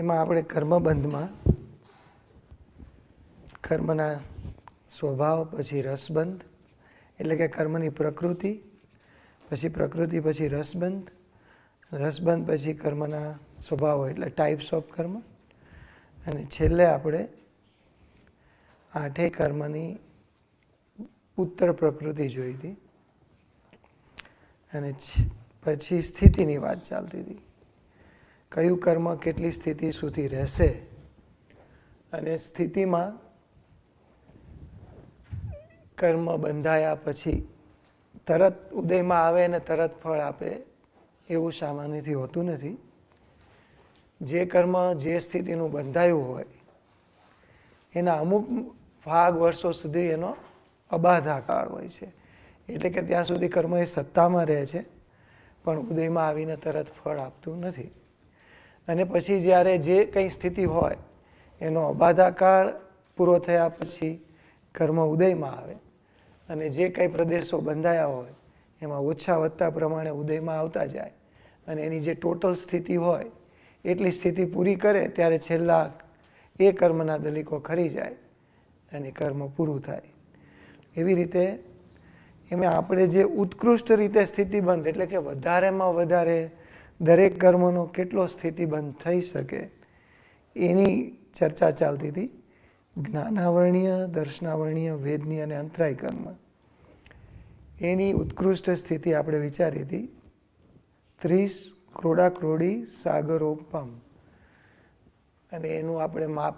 એમાં આપણે કર્મબંધમાં કર્મના સ્વભાવ પછી રસબંધ એટલે કે કર્મની પ્રકૃતિ પછી પ્રકૃતિ પછી રસબંધ રસબંધ પછી કર્મના સ્વભાવ એટલે ટાઈપ્સ ઓફ કર્મ અને છેલ્લે આપણે આઠેય કર્મની ઉત્તર પ્રકૃતિ જોઈ હતી અને પછી સ્થિતિની વાત ચાલતી હતી કયું કર્મ કેટલી સ્થિતિ સુધી રહેશે અને સ્થિતિમાં કર્મ બંધાયા પછી તરત ઉદયમાં આવે અને તરત ફળ આપે એવું સામાન્યથી હોતું નથી જે કર્મ જે સ્થિતિનું બંધાયું હોય એના અમુક ભાગ વર્ષો સુધી એનો અબાધાકાર હોય છે એટલે કે ત્યાં સુધી કર્મ એ સત્તામાં રહે છે પણ ઉદયમાં આવીને તરત ફળ આપતું નથી અને પછી જ્યારે જે કંઈ સ્થિતિ હોય એનો અબાધાકાળ પૂરો થયા પછી કર્મ ઉદયમાં આવે અને જે કંઈ પ્રદેશો બંધાયા હોય એમાં ઓછા વધતા પ્રમાણે ઉદયમાં આવતા જાય અને એની જે ટોટલ સ્થિતિ હોય એટલી સ્થિતિ પૂરી કરે ત્યારે છેલ્લા એ કર્મના દલિકો ખરી જાય અને કર્મ પૂરું થાય એવી રીતે એમાં આપણે જે ઉત્કૃષ્ટ રીતે સ્થિતિ બંધ એટલે કે વધારેમાં વધારે દરેક કર્મનો કેટલો સ્થિતિબંધ થઈ શકે એની ચર્ચા ચાલતી હતી જ્ઞાનાવર્ણીય દર્શનાવર્ણીય વેદની અને અંતરાય કર્મ એની ઉત્કૃષ્ટ સ્થિતિ આપણે વિચારી હતી ત્રીસ ક્રોડા ક્રોડી સાગરોપમ અને એનું આપણે માપ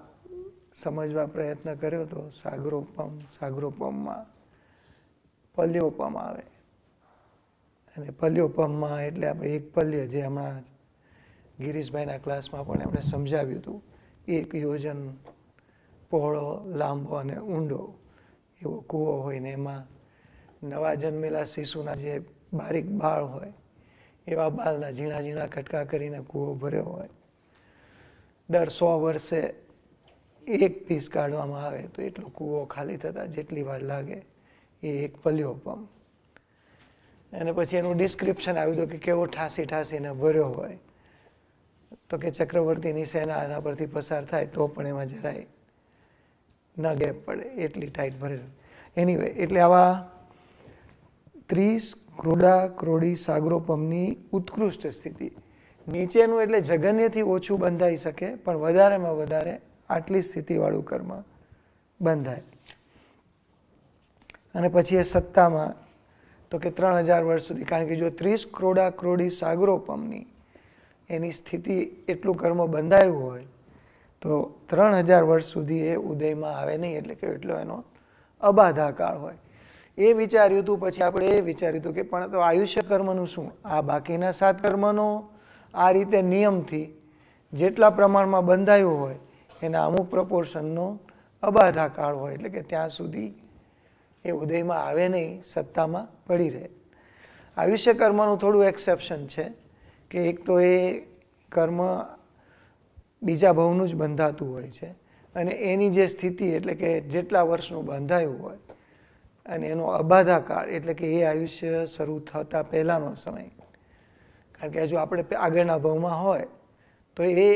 સમજવા પ્રયત્ન કર્યો હતો સાગરોપમ સાગરોપમમાં પલ્યોપમ આવે અને પલ્યો એટલે આપણે એક પલ્ય જે હમણાં ગિરીશભાઈના ક્લાસમાં પણ એમણે સમજાવ્યું હતું એક યોજન પહોળો લાંબો અને ઊંડો એવો કૂવો હોય ને એમાં નવા જન્મેલા શિશુના જે બારીક બાળ હોય એવા બાળના ઝીણા ઝીણા ખટકા કરીને કૂવો ભર્યો હોય દર સો વર્ષે એક પીસ કાઢવામાં આવે તો એટલો કૂવો ખાલી થતાં જેટલી વાર લાગે એ એક પલ્યો પંપ અને પછી એનું ડિસ્ક્રિપ્શન આવ્યું હતું કે કેવો ઠાસી ઠાસીને ભર્યો હોય તો કે ચક્રવર્તીની સેના આના પરથી પસાર થાય તો પણ એમાં જરાય ન ગેપ પડે એટલી ટાઈટ ભરે એની એટલે આવા ત્રીસ ક્રોડા ક્રોડી સાગરોપમની ઉત્કૃષ્ટ સ્થિતિ નીચેનું એટલે જગન્યથી ઓછું બંધાઈ શકે પણ વધારેમાં વધારે આટલી સ્થિતિવાળું કર્મ બંધાય અને પછી એ સત્તામાં તો કે ત્રણ હજાર વર્ષ સુધી કારણ કે જો ત્રીસ ક્રોડા ક્રોડી સાગરોપમની એની સ્થિતિ એટલું કર્મ બંધાયું હોય તો ત્રણ હજાર વર્ષ સુધી એ ઉદયમાં આવે નહીં એટલે કે એટલો એનો અબાધા કાળ હોય એ વિચાર્યું હતું પછી આપણે એ વિચાર્યું હતું કે પણ તો આયુષ્ય કર્મનું શું આ બાકીના સાત કર્મનો આ રીતે નિયમથી જેટલા પ્રમાણમાં બંધાયું હોય એના અમુક પ્રપોર્શનનો અબાધા કાળ હોય એટલે કે ત્યાં સુધી એ ઉદયમાં આવે નહીં સત્તામાં પડી રહે આયુષ્ય કર્મનું થોડું એક્સેપ્શન છે કે એક તો એ કર્મ બીજા ભવનું જ બંધાતું હોય છે અને એની જે સ્થિતિ એટલે કે જેટલા વર્ષનું બંધાયું હોય અને એનો અબાધા કાળ એટલે કે એ આયુષ્ય શરૂ થતાં પહેલાંનો સમય કારણ કે હજુ આપણે આગળના ભવમાં હોય તો એ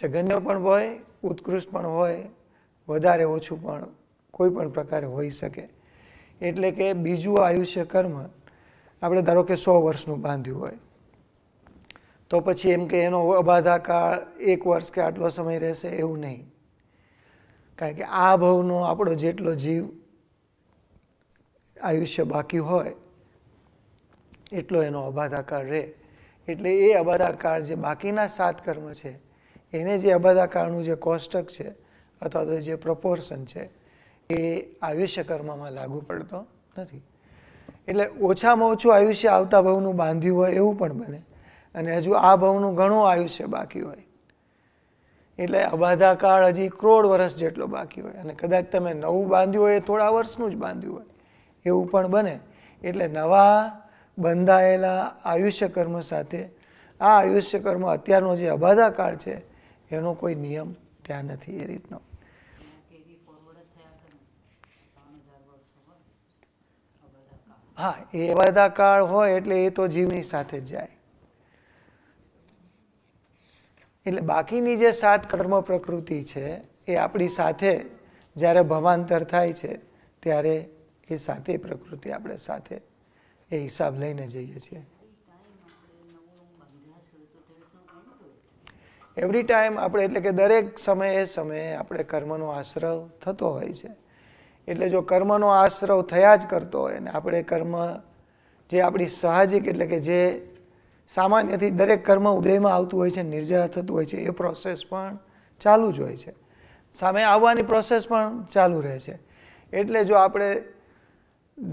જઘન્ય પણ હોય ઉત્કૃષ્ટ પણ હોય વધારે ઓછું પણ કોઈ પણ પ્રકારે હોઈ શકે એટલે કે બીજું આયુષ્ય કર્મ આપણે ધારો કે સો વર્ષનું બાંધ્યું હોય તો પછી એમ કે એનો અબાધા કાળ એક વર્ષ કે આટલો સમય રહેશે એવું નહીં કારણ કે આ ભવનો આપણો જેટલો જીવ આયુષ્ય બાકી હોય એટલો એનો અબાધાકાર રહે એટલે એ અબાધાકાર જે બાકીના સાત કર્મ છે એને જે અબાધાકારનું જે કોષ્ટક છે અથવા તો જે પ્રપોર્શન છે એ આયુષ્ય કર્મમાં લાગુ પડતો નથી એટલે ઓછામાં ઓછું આયુષ્ય આવતા ભવનું બાંધ્યું હોય એવું પણ બને અને હજુ આ ભવનું ઘણું આયુષ્ય બાકી હોય એટલે અબાધા કાળ હજી કરોડ વર્ષ જેટલો બાકી હોય અને કદાચ તમે નવું બાંધ્યું હોય એ થોડા વર્ષનું જ બાંધ્યું હોય એવું પણ બને એટલે નવા બંધાયેલા આયુષ્ય કર્મ સાથે આ આયુષ્ય કર્મ અત્યારનો જે અબાધા કાળ છે એનો કોઈ નિયમ ત્યાં નથી એ રીતનો હા એ બધા કાળ હોય એટલે એ તો જીવની સાથે જ જાય એટલે બાકીની જે સાત કર્મ પ્રકૃતિ છે એ આપણી સાથે જ્યારે ભવાંતર થાય છે ત્યારે એ સાથે પ્રકૃતિ આપણે સાથે એ હિસાબ લઈને જઈએ છીએ એવરી ટાઈમ આપણે એટલે કે દરેક સમયે સમયે આપણે કર્મનો આશ્રય થતો હોય છે એટલે જો કર્મનો આશ્રવ થયા જ કરતો હોય અને આપણે કર્મ જે આપણી સાહજિક એટલે કે જે સામાન્યથી દરેક કર્મ ઉદયમાં આવતું હોય છે નિર્જરા થતું હોય છે એ પ્રોસેસ પણ ચાલુ જ હોય છે સામે આવવાની પ્રોસેસ પણ ચાલુ રહે છે એટલે જો આપણે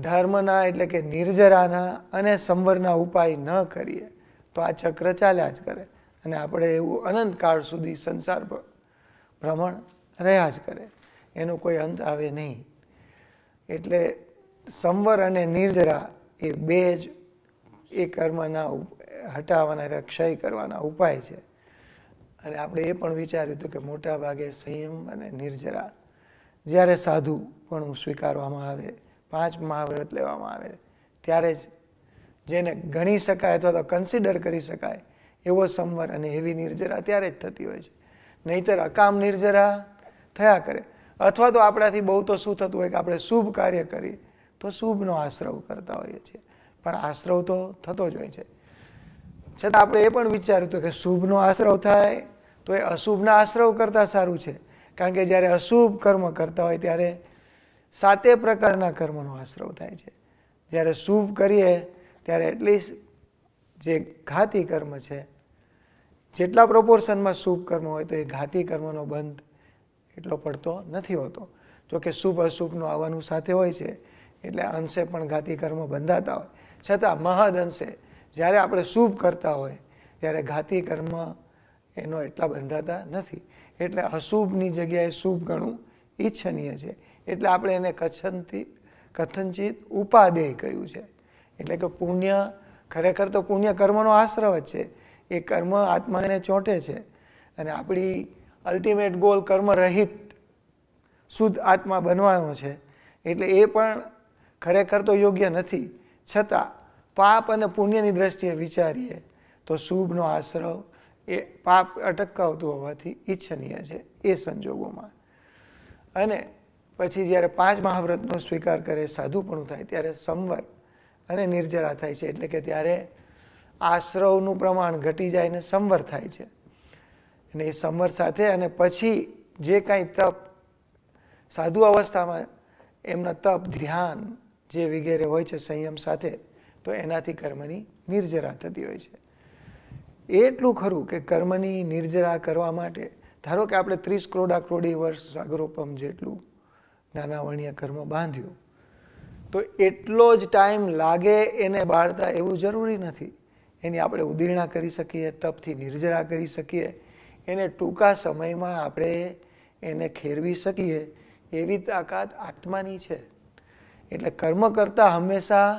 ધર્મના એટલે કે નિર્જરાના અને સંવરના ઉપાય ન કરીએ તો આ ચક્ર ચાલ્યા જ કરે અને આપણે એવું અનંત કાળ સુધી સંસાર ભ્રમણ રહ્યા જ કરે એનો કોઈ અંત આવે નહીં એટલે સંવર અને નિર્જરા એ બે જ એ કર્મના હટાવવાના ક્ષય કરવાના ઉપાય છે અને આપણે એ પણ વિચાર્યું હતું કે મોટા ભાગે સંયમ અને નિર્જરા જ્યારે સાધુ પણ સ્વીકારવામાં આવે પાંચ મહાવ્રત લેવામાં આવે ત્યારે જ જેને ગણી શકાય અથવા તો કન્સિડર કરી શકાય એવો સંવર અને એવી નિર્જરા ત્યારે જ થતી હોય છે નહીતર અકામ નિર્જરા થયા કરે અથવા તો આપણાથી બહુ તો શું થતું હોય કે આપણે શુભ કાર્ય કરીએ તો શુભનો આશ્રવ કરતા હોઈએ છીએ પણ આશ્રવ તો થતો જ હોય છે છતાં આપણે એ પણ વિચાર્યું હતું કે શુભનો આશ્રવ થાય તો એ અશુભના આશ્રવ કરતાં સારું છે કારણ કે જ્યારે અશુભ કર્મ કરતા હોય ત્યારે સાતે પ્રકારના કર્મનો આશ્રવ થાય છે જ્યારે શુભ કરીએ ત્યારે એટલીસ્ટ જે ઘાતી કર્મ છે જેટલા પ્રોપોર્શનમાં શુભ કર્મ હોય તો એ ઘાતી કર્મનો બંધ એટલો પડતો નથી હોતો જોકે શુભ અશુભનું આવવાનું સાથે હોય છે એટલે અંશે પણ ઘાતી કર્મ બંધાતા હોય છતાં મહદ અંશે જ્યારે આપણે શુભ કરતા હોય ત્યારે ઘાતી કર્મ એનો એટલા બંધાતા નથી એટલે અશુભની જગ્યાએ શુભ ગણું ઈચ્છનીય છે એટલે આપણે એને કથનથી કથનચિત ઉપાદેય કહ્યું છે એટલે કે પુણ્ય ખરેખર તો પુણ્ય કર્મનો આશ્રવ જ છે એ કર્મ આત્માને ચોંટે છે અને આપણી અલ્ટિમેટ ગોલ કર્મરહિત શુદ્ધ આત્મા બનવાનો છે એટલે એ પણ ખરેખર તો યોગ્ય નથી છતાં પાપ અને પુણ્યની દ્રષ્ટિએ વિચારીએ તો શુભનો આશ્રવ એ પાપ અટકાવતું હોવાથી ઈચ્છનીય છે એ સંજોગોમાં અને પછી જ્યારે પાંચ મહાવ્રતનો સ્વીકાર કરે સાધુપણું થાય ત્યારે સંવર અને નિર્જરા થાય છે એટલે કે ત્યારે આશ્રવનું પ્રમાણ ઘટી જાય ને સંવર થાય છે અને એ સમર સાથે અને પછી જે કાંઈ તપ સાધુ અવસ્થામાં એમના તપ ધ્યાન જે વગેરે હોય છે સંયમ સાથે તો એનાથી કર્મની નિર્જરા થતી હોય છે એટલું ખરું કે કર્મની નિર્જરા કરવા માટે ધારો કે આપણે ત્રીસ કરોડા કરોડી વર્ષ સાગરોપમ જેટલું નાના વણ્ય કર્મ બાંધ્યું તો એટલો જ ટાઈમ લાગે એને બાળતા એવું જરૂરી નથી એની આપણે ઉદીર્ણા કરી શકીએ તપથી નિર્જરા કરી શકીએ એને ટૂંકા સમયમાં આપણે એને ખેરવી શકીએ એવી તાકાત આત્માની છે એટલે કર્મ કરતાં હંમેશા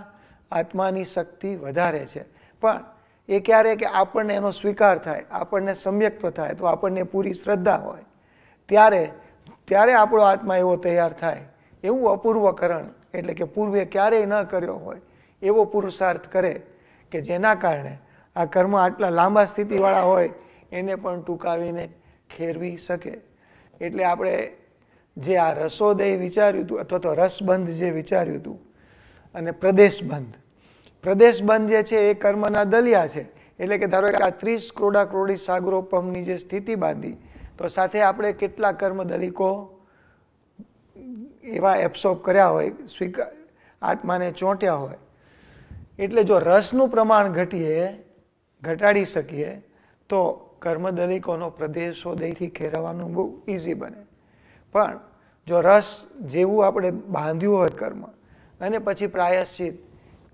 આત્માની શક્તિ વધારે છે પણ એ ક્યારે કે આપણને એનો સ્વીકાર થાય આપણને સમ્યક્ત થાય તો આપણને પૂરી શ્રદ્ધા હોય ત્યારે ત્યારે આપણો આત્મા એવો તૈયાર થાય એવું અપૂર્વકરણ એટલે કે પૂર્વે ક્યારેય ન કર્યો હોય એવો પુરુષાર્થ કરે કે જેના કારણે આ કર્મ આટલા લાંબા સ્થિતિવાળા હોય એને પણ ટૂંકાવીને ખેરવી શકે એટલે આપણે જે આ રસોદય વિચાર્યું હતું અથવા તો રસબંધ જે વિચાર્યું હતું અને પ્રદેશબંધ પ્રદેશબંધ જે છે એ કર્મના દલિયા છે એટલે કે ધારો કે આ ત્રીસ ક્રોડા ક્રોડી સાગરોપમની જે સ્થિતિ બાંધી તો સાથે આપણે કેટલા કર્મ દલિકો એવા એબ્સોર્બ કર્યા હોય સ્વીકાર આત્માને ચોંટ્યા હોય એટલે જો રસનું પ્રમાણ ઘટીએ ઘટાડી શકીએ તો કર્મદલિકોનો પ્રદેશ હૃદયથી ખેરાવાનું બહુ ઇઝી બને પણ જો રસ જેવું આપણે બાંધ્યું હોય કર્મ અને પછી પ્રાયશ્ચિત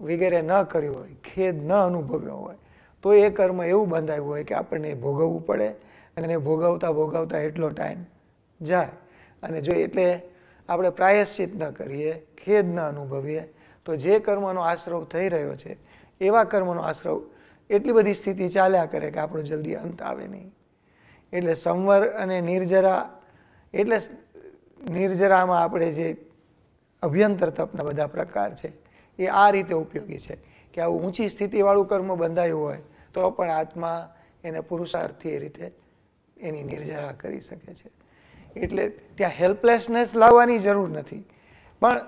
વગેરે ન કર્યું હોય ખેદ ન અનુભવ્યો હોય તો એ કર્મ એવું બંધાયું હોય કે આપણને ભોગવવું પડે અને ભોગવતા ભોગવતા એટલો ટાઈમ જાય અને જો એટલે આપણે પ્રાયશ્ચિત ન કરીએ ખેદ ન અનુભવીએ તો જે કર્મનો આશ્રવ થઈ રહ્યો છે એવા કર્મનો આશ્રવ એટલી બધી સ્થિતિ ચાલ્યા કરે કે આપણો જલ્દી અંત આવે નહીં એટલે સંવર અને નિર્જરા એટલે નિર્જરામાં આપણે જે અભ્યંતર તપના બધા પ્રકાર છે એ આ રીતે ઉપયોગી છે કે આવું ઊંચી સ્થિતિવાળું કર્મ બંધાયું હોય તો પણ આત્મા એને પુરુષાર્થી એ રીતે એની નિર્જરા કરી શકે છે એટલે ત્યાં હેલ્પલેસનેસ લાવવાની જરૂર નથી પણ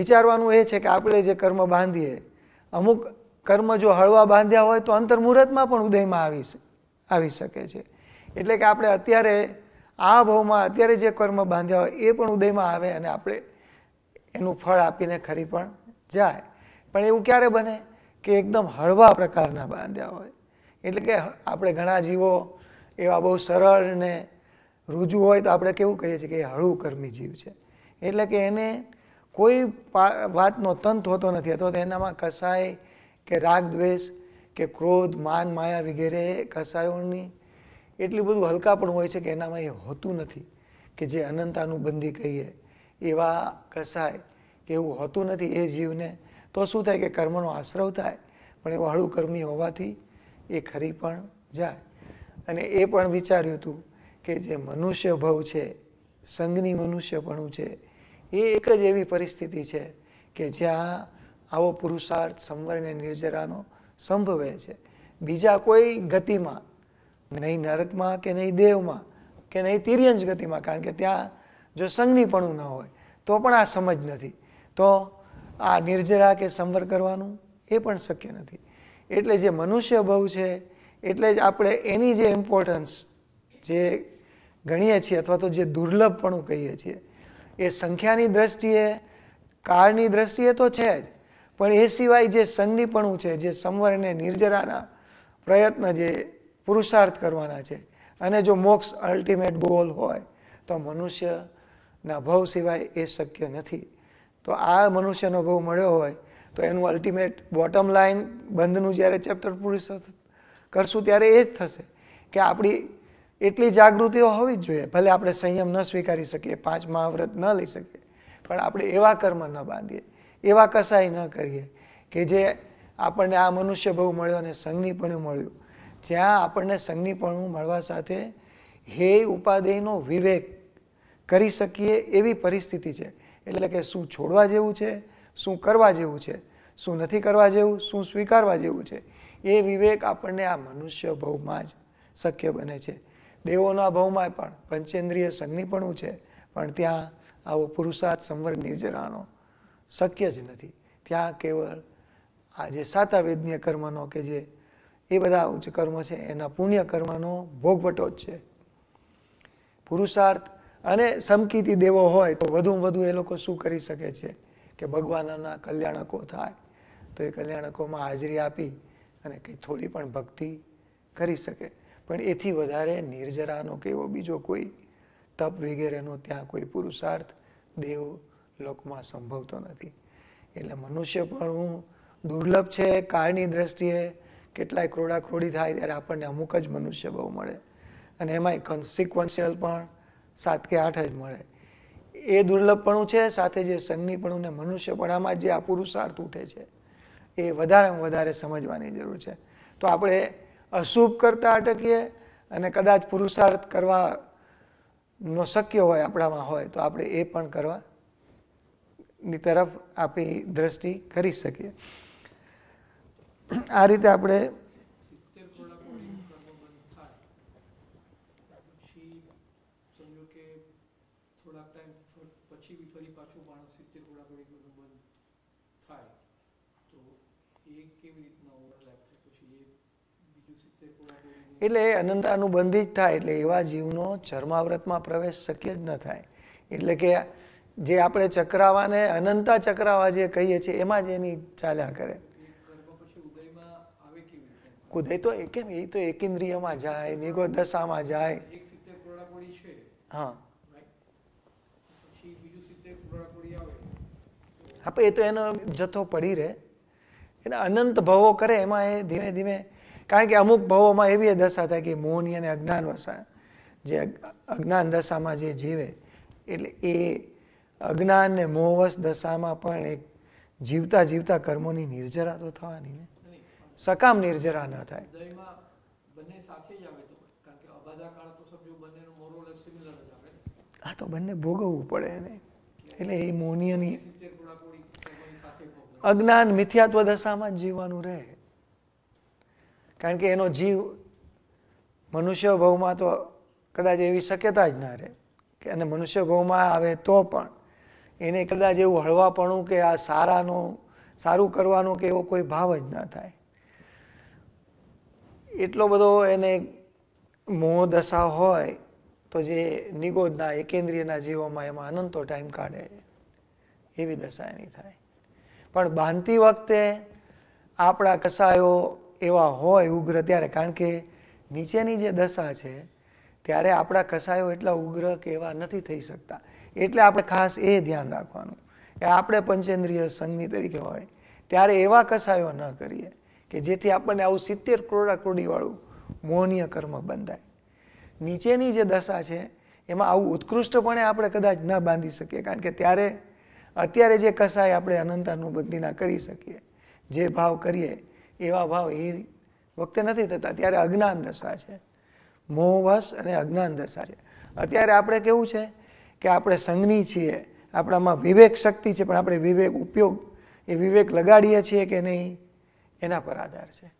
વિચારવાનું એ છે કે આપણે જે કર્મ બાંધીએ અમુક કર્મ જો હળવા બાંધ્યા હોય તો અંતર્મુહૂર્તમાં પણ ઉદયમાં આવી આવી શકે છે એટલે કે આપણે અત્યારે આ ભાવમાં અત્યારે જે કર્મ બાંધ્યા હોય એ પણ ઉદયમાં આવે અને આપણે એનું ફળ આપીને ખરી પણ જાય પણ એવું ક્યારે બને કે એકદમ હળવા પ્રકારના બાંધ્યા હોય એટલે કે આપણે ઘણા જીવો એવા બહુ સરળ ને રૂજુ હોય તો આપણે કેવું કહીએ છીએ કે એ હળવું કર્મી જીવ છે એટલે કે એને કોઈ વાતનો તંત હોતો નથી અથવા તો એનામાં કસાય કે રાગ દ્વેષ કે ક્રોધ માન માયા વગેરે કસાયોની એટલું બધું હલકા પણ હોય છે કે એનામાં એ હોતું નથી કે જે અનંતાનુબંધી કહીએ એવા કસાય કે એવું હોતું નથી એ જીવને તો શું થાય કે કર્મનો આશ્રવ થાય પણ એ વહાળું કર્મી હોવાથી એ ખરી પણ જાય અને એ પણ વિચાર્યું હતું કે જે મનુષ્ય ભવ છે સંઘની મનુષ્યપણું છે એ એક જ એવી પરિસ્થિતિ છે કે જ્યાં આવો પુરુષાર્થ સંવર અને નિર્જરાનો સંભવે છે બીજા કોઈ ગતિમાં નહીં નરકમાં કે નહીં દેવમાં કે નહીં તિર્યંજ ગતિમાં કારણ કે ત્યાં જો સંગનીપણું ન હોય તો પણ આ સમજ નથી તો આ નિર્જરા કે સંવર કરવાનું એ પણ શક્ય નથી એટલે જે મનુષ્ય બહુ છે એટલે જ આપણે એની જે ઇમ્પોર્ટન્સ જે ગણીએ છીએ અથવા તો જે દુર્લભપણું કહીએ છીએ એ સંખ્યાની દ્રષ્ટિએ કાળની દ્રષ્ટિએ તો છે જ પણ એ સિવાય જે સંદીપણું છે જે સંવરને નિર્જરાના પ્રયત્ન જે પુરુષાર્થ કરવાના છે અને જો મોક્ષ અલ્ટિમેટ ગોલ હોય તો મનુષ્યના ભવ સિવાય એ શક્ય નથી તો આ મનુષ્યનો ભવ મળ્યો હોય તો એનું અલ્ટિમેટ બોટમ લાઈન બંધનું જ્યારે ચેપ્ટર પૂરું કરશું ત્યારે એ જ થશે કે આપણી એટલી જાગૃતિઓ હોવી જ જોઈએ ભલે આપણે સંયમ ન સ્વીકારી શકીએ પાંચ મહાવ્રત ન લઈ શકીએ પણ આપણે એવા કર્મ ન બાંધીએ એવા કસાય ન કરીએ કે જે આપણને આ મનુષ્ય બહુ મળ્યો અને સંજ્ઞિપણું મળ્યું જ્યાં આપણને સંજ્ઞિપણું મળવા સાથે હે ઉપાદેયનો વિવેક કરી શકીએ એવી પરિસ્થિતિ છે એટલે કે શું છોડવા જેવું છે શું કરવા જેવું છે શું નથી કરવા જેવું શું સ્વીકારવા જેવું છે એ વિવેક આપણને આ મનુષ્ય ભવમાં જ શક્ય બને છે દેવોના ભવમાં પણ પંચેન્દ્રિય સંગનીપણું છે પણ ત્યાં આવો પુરુષાર્થ સંવર નિર્જરાનો શક્ય જ નથી ત્યાં કેવળ આ જે સાતાવેદનીય કર્મનો કે જે એ બધા ઉચ્ચ કર્મ છે એના પુણ્ય કર્મનો ભોગવટો જ છે પુરુષાર્થ અને સમકીતી દેવો હોય તો વધુમાં વધુ એ લોકો શું કરી શકે છે કે ભગવાનના કલ્યાણકો થાય તો એ કલ્યાણકોમાં હાજરી આપી અને કંઈ થોડી પણ ભક્તિ કરી શકે પણ એથી વધારે નિર્જરાનો કે એવો બીજો કોઈ તપ વગેરેનો ત્યાં કોઈ પુરુષાર્થ દેવ લોકમાં સંભવતો નથી એટલે મનુષ્ય પણ દુર્લભ છે કાળની દ્રષ્ટિએ કેટલાય ક્રોડા થાય ત્યારે આપણને અમુક જ મનુષ્ય બહુ મળે અને એમાંય કન્સિક્વન્સિયલ પણ સાત કે આઠ જ મળે એ દુર્લભપણું છે સાથે જે સંગનીપણું ને મનુષ્યપણામાં જે આ પુરુષાર્થ ઉઠે છે એ વધારેમાં વધારે સમજવાની જરૂર છે તો આપણે અશુભ કરતાં અટકીએ અને કદાચ પુરુષાર્થ કરવા નો શક્ય હોય આપણામાં હોય તો આપણે એ પણ કરવા ની તરફ આપણી દ્રષ્ટિ કરી શકીએ આ રીતે આપણે એટલે અનંત અનુબંધી જ થાય એટલે એવા જીવનો ચર્માવ્રતમાં પ્રવેશ શક્ય જ ન થાય એટલે કે જે આપણે ચક્રાવાને અનંતા ચક્રાવા જે કહીએ છીએ એમાં જ એની ચાલ્યા કરે કુદય એ કેમ એ તો એકિન્દ્રિયમાં જાય નિગો દશામાં જાય હા આપણે એ તો એનો જથ્થો પડી રહે એને અનંત ભવો કરે એમાં એ ધીમે ધીમે કારણ કે અમુક ભવોમાં એવી દશા થાય કે મોહની અને અજ્ઞાન વસા જે અજ્ઞાન દશામાં જે જીવે એટલે એ અજ્ઞાન ને મોહવશ દશામાં પણ એક જીવતા જીવતા કર્મોની નિર્જરા તો થવાની ને સકામ નિર્જરા ન થાય આ તો બંને ભોગવવું પડે એને એટલે એ મોનિયની અજ્ઞાન મિથ્યાત્વ દશામાં જ જીવવાનું રહે કારણ કે એનો જીવ મનુષ્ય ભવમાં તો કદાચ એવી શક્યતા જ ના રહે કે અને મનુષ્ય ભવમાં આવે તો પણ એને કદાચ એવું હળવાપણું કે આ સારાનો સારું કરવાનો કે એવો કોઈ ભાવ જ ના થાય એટલો બધો એને મોહ દશા હોય તો જે નિગોદના એકેન્દ્રિયના જીવોમાં એમાં અનંતો ટાઈમ કાઢે એવી દશા એની થાય પણ બાંધતી વખતે આપણા કસાયો એવા હોય ઉગ્ર ત્યારે કારણ કે નીચેની જે દશા છે ત્યારે આપણા કસાયો એટલા ઉગ્ર કે એવા નથી થઈ શકતા એટલે આપણે ખાસ એ ધ્યાન રાખવાનું કે આપણે પંચેન્દ્રિય સંઘની તરીકે હોય ત્યારે એવા કસાયો ન કરીએ કે જેથી આપણને આવું સિત્તેર ક્રોડાક્રોડીવાળું મોહનીય કર્મ બંધાય નીચેની જે દશા છે એમાં આવું ઉત્કૃષ્ટપણે આપણે કદાચ ન બાંધી શકીએ કારણ કે ત્યારે અત્યારે જે કસાય આપણે અનંતાનુબંધી ના કરી શકીએ જે ભાવ કરીએ એવા ભાવ એ વખતે નથી થતા ત્યારે અજ્ઞાન દશા છે મોહવશ અને અજ્ઞાન દશા છે અત્યારે આપણે કેવું છે કે આપણે સંઘની છીએ આપણામાં વિવેક શક્તિ છે પણ આપણે વિવેક ઉપયોગ એ વિવેક લગાડીએ છીએ કે નહીં એના પર આધાર છે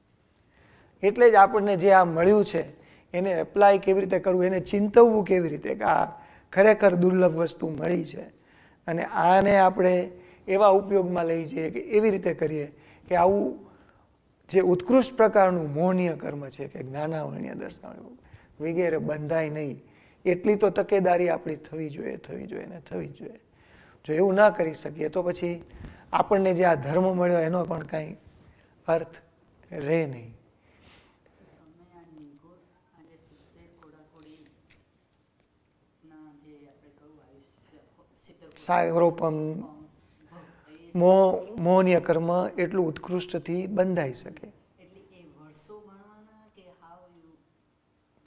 એટલે જ આપણને જે આ મળ્યું છે એને એપ્લાય કેવી રીતે કરવું એને ચિંતવવું કેવી રીતે કે આ ખરેખર દુર્લભ વસ્તુ મળી છે અને આને આપણે એવા ઉપયોગમાં લઈ જઈએ કે એવી રીતે કરીએ કે આવું જે ઉત્કૃષ્ટ પ્રકારનું મોહનીય કર્મ છે કે જ્ઞાનાવર્ણીય દર્શાવ્યું વગેરે બંધાય નહીં એટલી તો તકેદારી આપણી થવી જોઈએ થવી જોઈએ ને થવી જોઈએ જો એવું ના કરી શકીએ તો પછી આપણને જે આ ધર્મ મળ્યો એનો પણ કાંઈ અર્થ રહે નહીં સાયરોપમ મો મોહનીય કર્મ એટલું ઉત્કૃષ્ટથી બંધાઈ શકે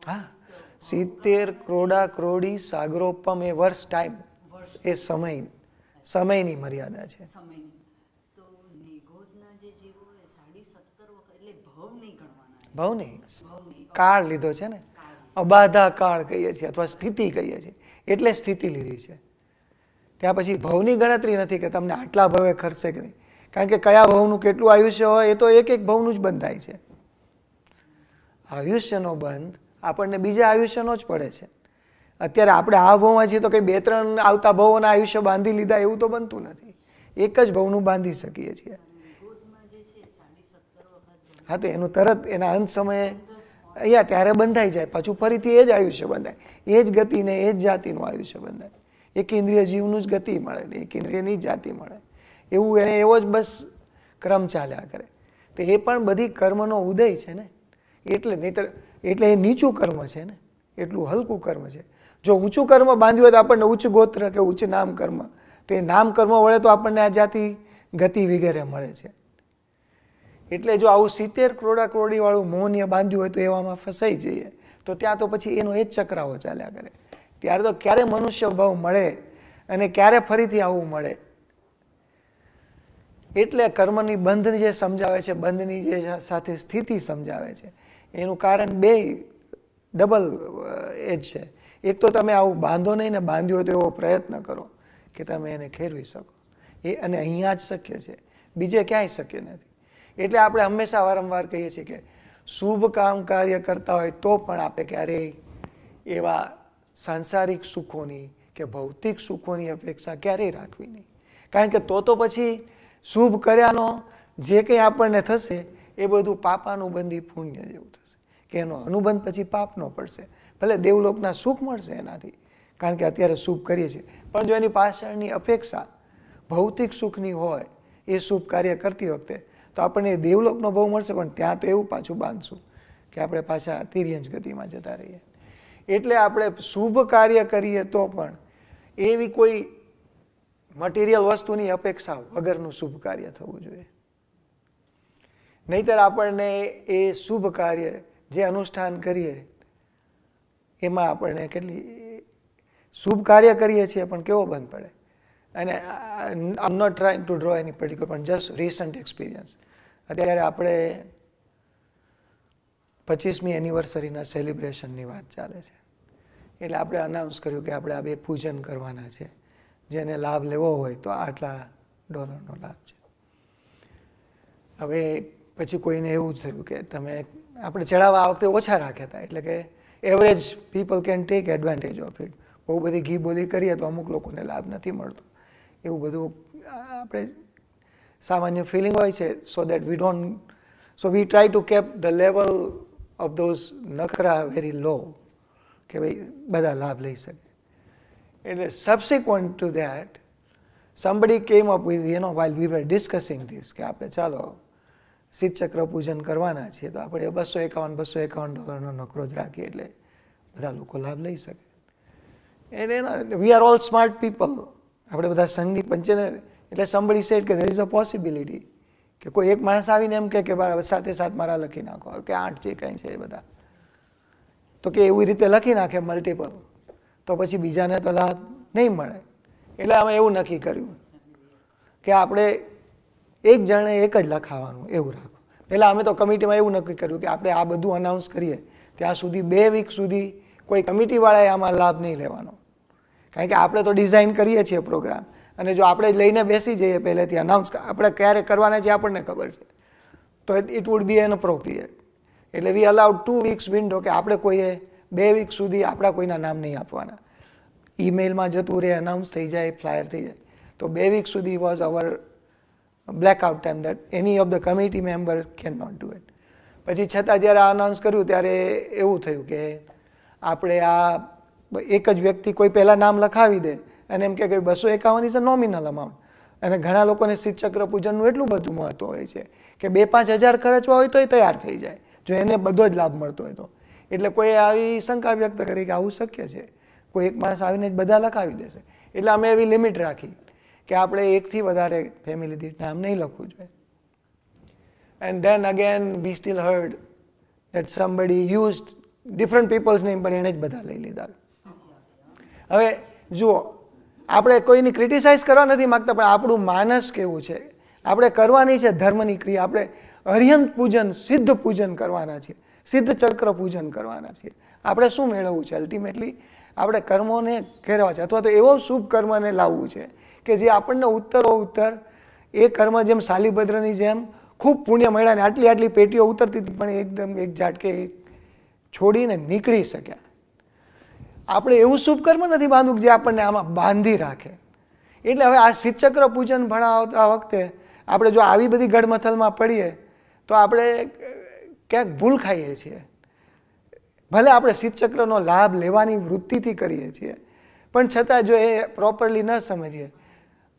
હા સિત્તેર ક્રોડા ક્રોડી સાગરોપમ એ વર્ષ ટાઈમ એ સમય સમયની મર્યાદા છે ભવ નહીં કાળ લીધો છે ને અબાધા કાળ કહીએ છીએ અથવા સ્થિતિ કહીએ છીએ એટલે સ્થિતિ લીધી છે ત્યાં પછી ભવની ગણતરી નથી કે તમને આટલા ભવે ખર્ચે કે નહીં કારણ કે કયા ભવનું કેટલું આયુષ્ય હોય એ તો એક એક ભવનું જ બંધાય છે આયુષ્યનો બંધ આપણને બીજા આયુષ્યનો જ પડે છે અત્યારે આપણે આ ભાવમાં છીએ તો કંઈ બે ત્રણ આવતા ભાવોના આયુષ્ય બાંધી લીધા એવું તો બનતું નથી એક જ ભાવનું બાંધી શકીએ છીએ હા તો એનું તરત એના અંત સમયે અહીંયા ત્યારે બંધાઈ જાય પાછું ફરીથી એ જ આયુષ્ય બંધાય એ જ ગતિને એ જ જાતિનું આયુષ્ય બંધાય એક ઇન્દ્રિય જીવનું જ ગતિ મળે એક ઇન્દ્રિયની જાતિ મળે એવું એને એવો જ બસ ક્રમ ચાલ્યા કરે તો એ પણ બધી કર્મનો ઉદય છે ને એટલે નહીતર એટલે એ નીચું કર્મ છે ને એટલું હલકું કર્મ છે જો ઊંચું કર્મ બાંધ્યું હોય તો આપણને ઉચ્ચ ગોત્ર કે ઉચ્ચ નામ કર્મ તો એ નામ કર્મ વળે તો આપણને આ જાતિ ગતિ વગેરે મળે છે એટલે જો આવું સિત્તેર કરોડા કરોડીવાળું મોહનીય બાંધ્યું હોય તો એવામાં ફસાઈ જઈએ તો ત્યાં તો પછી એનો એ જ ચક્રાવો ચાલ્યા કરે ત્યારે તો ક્યારે મનુષ્ય ભાવ મળે અને ક્યારે ફરીથી આવું મળે એટલે કર્મની બંધની જે સમજાવે છે બંધની જે સાથે સ્થિતિ સમજાવે છે એનું કારણ બે ડબલ એ જ છે એક તો તમે આવું બાંધો નહીં ને બાંધ્યો તો એવો પ્રયત્ન કરો કે તમે એને ખેરવી શકો એ અને અહીંયા જ શક્ય છે બીજે ક્યાંય શક્ય નથી એટલે આપણે હંમેશા વારંવાર કહીએ છીએ કે શુભ કામ કાર્ય કરતા હોય તો પણ આપણે ક્યારેય એવા સાંસારિક સુખોની કે ભૌતિક સુખોની અપેક્ષા ક્યારેય રાખવી નહીં કારણ કે તો તો પછી શુભ કર્યાનો જે કંઈ આપણને થશે એ બધું પાપાનું બંધી પુણ્ય જેવું થશે કે એનો અનુબંધ પછી પાપનો પડશે ભલે દેવલોકના સુખ મળશે એનાથી કારણ કે અત્યારે સુખ કરીએ છીએ પણ જો એની પાછળની અપેક્ષા ભૌતિક સુખની હોય એ શુભ કાર્ય કરતી વખતે તો આપણને દેવલોકનો બહુ મળશે પણ ત્યાં તો એવું પાછું બાંધશું કે આપણે પાછા તિર્યંજ ગતિમાં જતા રહીએ એટલે આપણે શુભ કાર્ય કરીએ તો પણ એવી કોઈ મટીરિયલ વસ્તુની અપેક્ષા વગરનું શુભ કાર્ય થવું જોઈએ નહીતર આપણને એ શુભ કાર્ય જે અનુષ્ઠાન કરીએ એમાં આપણે કેટલી શુભ કાર્ય કરીએ છીએ પણ કેવો બંધ પડે અને I'm not trying to draw any particular પણ જસ્ટ રિસન્ટ એક્સપિરિયન્સ અત્યારે આપણે પચીસમી એનિવર્સરીના સેલિબ્રેશનની વાત ચાલે છે એટલે આપણે અનાઉન્સ કર્યું કે આપણે આ બે પૂજન કરવાના છે જેને લાભ લેવો હોય તો આટલા ડોલરનો લાભ છે હવે પછી કોઈને એવું થયું કે તમે આપણે ચડાવવા આ વખતે ઓછા રાખ્યા હતા એટલે કે average people can take advantage of it બહુ બધી ઘી બોલી કરીએ તો અમુક લોકોને લાભ નથી મળતો એવું બધું આપણે સામાન્ય ફિલિંગ હોય છે so that we don't so we try to keep the level of those નખરા વેરી લો કે ભાઈ બધા લાભ લઈ શકે એટલે subsequent to that somebody came up with you know while we were discussing this કે આપણે ચાલો શીતચક્ર પૂજન કરવાના છીએ તો આપણે બસો એકાવન બસો એકાવન ડોલરનો નકરો જ રાખીએ એટલે બધા લોકો લાભ લઈ શકે એટલે એના we are all smart people આપણે બધા સંઘની પંચે એટલે સંભળી સેટ કે ધેર ઇઝ અ પોસિબિલિટી કે કોઈ એક માણસ આવીને એમ કે બરાબર સાથે સાત મારા લખી નાખો કે આઠ જે કંઈ છે એ બધા તો કે એવી રીતે લખી નાખે મલ્ટિપલ તો પછી બીજાને તો લાભ નહીં મળે એટલે અમે એવું નક્કી કર્યું કે આપણે એક જણે એક જ લખાવાનું એવું રાખો પહેલાં અમે તો કમિટીમાં એવું નક્કી કર્યું કે આપણે આ બધું અનાઉન્સ કરીએ ત્યાં સુધી બે વીક સુધી કોઈ કમિટીવાળાએ આમાં લાભ નહીં લેવાનો કારણ કે આપણે તો ડિઝાઇન કરીએ છીએ પ્રોગ્રામ અને જો આપણે લઈને બેસી જઈએ પહેલેથી અનાઉન્સ આપણે ક્યારે કરવાના છે આપણને ખબર છે તો it would be inappropriate એટલે we allowed two weeks window કે આપણે કોઈએ બે વીક સુધી આપણા કોઈના નામ નહીં આપવાના ઈમેલમાં જતું રહે અનાઉન્સ થઈ જાય ફ્લાયર થઈ જાય તો બે વીક સુધી was our blackout time that any of the committee member can not do it પછી છતાં જ્યારે આ અનાઉન્સ કર્યું ત્યારે એવું થયું કે આપણે આ એક જ વ્યક્તિ કોઈ પહેલાં નામ લખાવી દે અને એમ કે બસો એકાવન ઇઝ અ નોમિનલ અમાઉન્ટ અને ઘણા લોકોને શિવચક્ર પૂજનનું એટલું બધું મહત્ત્વ હોય છે કે બે પાંચ હજાર ખર્ચવા હોય તો એ તૈયાર થઈ જાય જો એને બધો જ લાભ મળતો હોય તો એટલે કોઈ આવી શંકા વ્યક્ત કરી કે આવું શક્ય છે કોઈ એક માણસ આવીને જ બધા લખાવી દેશે એટલે અમે એવી લિમિટ રાખી કે આપણે એકથી વધારે ફેમિલી દીઠ નામ નહીં લખવું જોઈએ and then again we still heard that somebody use different people's name પણ એણે જ બધા લઈ લીધા હવે જુઓ આપણે કોઈની ક્રિટિસાઇઝ કરવા નથી માગતા પણ આપણું માનસ કેવું છે આપણે કરવાની છે ધર્મની ક્રિયા આપણે હરિયંત પૂજન સિદ્ધ પૂજન કરવાના છીએ સિદ્ધ ચક્ર પૂજન કરવાના છીએ આપણે શું મેળવવું છે અલ્ટિમેટલી આપણે કર્મોને ઘેરવા છે અથવા તો એવો શુભ કર્મને લાવવું છે કે જે આપણને ઉત્તરો ઉત્તર એ કર્મ જેમ શાલિભદ્રની જેમ ખૂબ પુણ્ય મળ્યા ને આટલી આટલી પેટીઓ ઉતરતી હતી પણ એકદમ એક ઝાટકે છોડીને નીકળી શક્યા આપણે એવું શુભ કર્મ નથી બાંધવું જે આપણને આમાં બાંધી રાખે એટલે હવે આ શિચક્ર પૂજન ભણાવતા વખતે આપણે જો આવી બધી ગઢમથલમાં પડીએ તો આપણે ક્યાંક ભૂલ ખાઈએ છીએ ભલે આપણે શિવચક્રનો લાભ લેવાની વૃત્તિથી કરીએ છીએ પણ છતાં જો એ પ્રોપરલી ન સમજીએ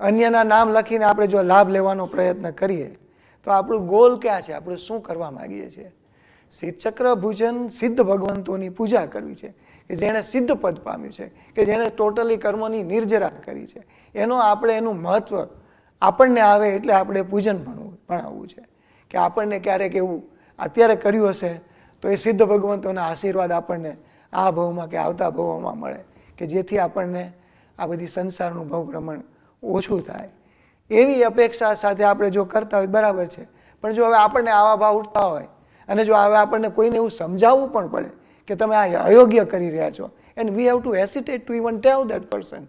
અન્યના નામ લખીને આપણે જો લાભ લેવાનો પ્રયત્ન કરીએ તો આપણું ગોલ ક્યાં છે આપણે શું કરવા માગીએ છીએ સિદ્ધચક્ર ભૂજન સિદ્ધ ભગવંતોની પૂજા કરવી છે કે જેણે સિદ્ધ પદ પામ્યું છે કે જેણે ટોટલી કર્મોની નિર્જરા કરી છે એનો આપણે એનું મહત્ત્વ આપણને આવે એટલે આપણે પૂજન ભણવું ભણાવવું છે કે આપણને ક્યારેક એવું અત્યારે કર્યું હશે તો એ સિદ્ધ ભગવંતોના આશીર્વાદ આપણને આ ભાવમાં કે આવતા ભાવોમાં મળે કે જેથી આપણને આ બધી સંસારનું ભવભ્રમણ ઓછું થાય એવી અપેક્ષા સાથે આપણે જો કરતા હોય બરાબર છે પણ જો હવે આપણને આવા ભાવ ઉઠતા હોય અને જો હવે આપણને કોઈને એવું સમજાવવું પણ પડે કે તમે આ અયોગ્ય કરી રહ્યા છો and we have to hesitate to even tell that person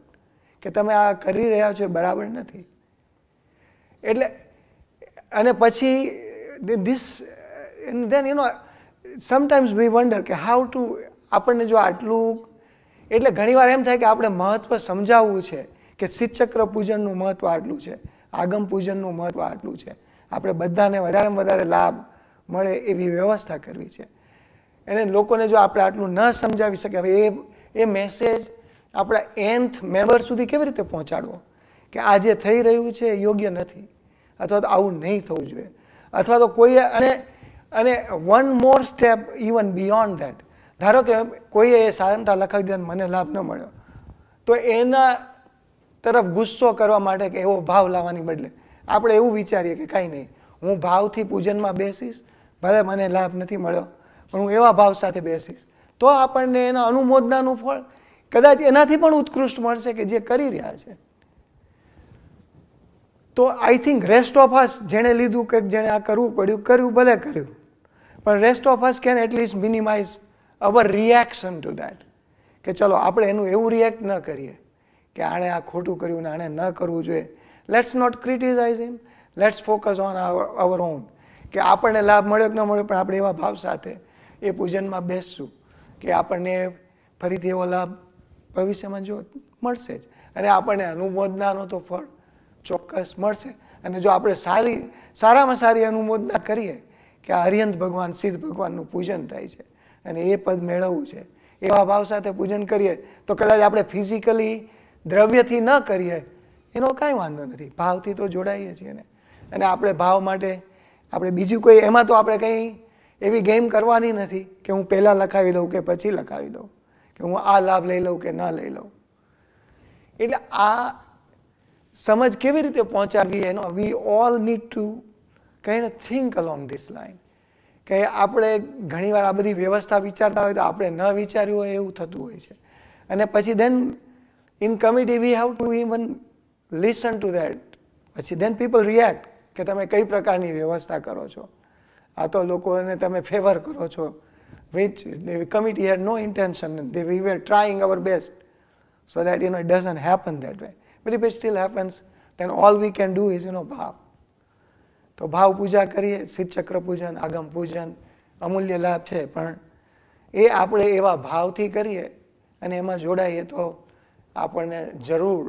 કે તમે આ કરી રહ્યા છો બરાબર નથી એટલે અને પછી this then you know sometimes we wonder કે હાઉ ટુ આપણને જો આટલું એટલે ઘણીવાર એમ થાય કે આપણે મહત્ત્વ સમજાવવું છે કે શિવચક્ર પૂજનનું મહત્ત્વ આટલું છે આગમ પૂજનનું મહત્ત્વ આટલું છે આપણે બધાને વધારેમાં વધારે લાભ મળે એવી વ્યવસ્થા કરવી છે એને લોકોને જો આપણે આટલું ન સમજાવી શકીએ હવે એ એ મેસેજ આપણા એન્થ મેમ્બર સુધી કેવી રીતે પહોંચાડવો કે આ જે થઈ રહ્યું છે એ યોગ્ય નથી અથવા તો આવું નહીં થવું જોઈએ અથવા તો કોઈએ અને અને one more step even beyond that ધારો કે કોઈએ એ સારમટા લખાવી દીધા મને લાભ ન મળ્યો તો એના તરફ ગુસ્સો કરવા માટે કે એવો ભાવ લાવવાની બદલે આપણે એવું વિચારીએ કે કાંઈ નહીં હું ભાવથી પૂજનમાં બેસીશ ભલે મને લાભ નથી મળ્યો પણ હું એવા ભાવ સાથે બેસીશ તો આપણને એના અનુમોદનાનું ફળ કદાચ એનાથી પણ ઉત્કૃષ્ટ મળશે કે જે કરી રહ્યા છે તો I think rest of us જેણે લીધું કંઈક જેણે આ કરવું પડ્યું કર્યું ભલે કર્યું પણ rest of us can at least minimize our reaction to that કે ચલો આપણે એનું એવું રિએક્ટ ન કરીએ કે આણે આ ખોટું કર્યું ને આણે ન કરવું જોઈએ let's not criticize him let's focus on our own કે આપણને લાભ મળ્યો કે ન મળ્યો પણ આપણે એવા ભાવ સાથે એ પૂજનમાં બેસશું કે આપણને ફરીથી એવો લાભ ભવિષ્યમાં જો મળશે જ અને આપણને અનુમોદનાનો તો ફળ ચોક્કસ મળશે અને જો આપણે સારી સારામાં સારી અનુમોદના કરીએ કે આ હરિયંત ભગવાન સિદ્ધ ભગવાનનું પૂજન થાય છે અને એ પદ મેળવવું છે એવા ભાવ સાથે પૂજન કરીએ તો કદાચ આપણે ફિઝિકલી દ્રવ્યથી ન કરીએ એનો કાંઈ વાંધો નથી ભાવથી તો જોડાઈએ છીએ ને અને આપણે ભાવ માટે આપણે બીજું કોઈ એમાં તો આપણે કંઈ એવી ગેમ કરવાની નથી કે હું પહેલાં લખાવી લઉં કે પછી લખાવી દઉં કે હું આ લાભ લઈ લઉં કે ન લઈ લઉં એટલે આ સમજ કેવી રીતે પહોંચાડવી એનો we all need to kind think along this line કે આપણે ઘણીવાર આ બધી વ્યવસ્થા વિચારતા હોય તો આપણે ન વિચાર્યું હોય એવું થતું હોય છે અને પછી દેન in committee we have to even listen to that પછી then people react કે તમે કઈ પ્રકારની વ્યવસ્થા કરો છો આ તો લોકોને તમે ફેવર કરો છો which the committee had no intention they, we were trying our best so that you know it doesn't happen that way but if it still happens then all we can do is you know bhav તો ભાવ પૂજા કરીએ સિદ્ધ ચક્ર પૂજન આગમ પૂજન અમૂલ્ય લાભ છે પણ એ આપણે એવા ભાવથી કરીએ અને એમાં જોડાઈએ તો આપણને જરૂર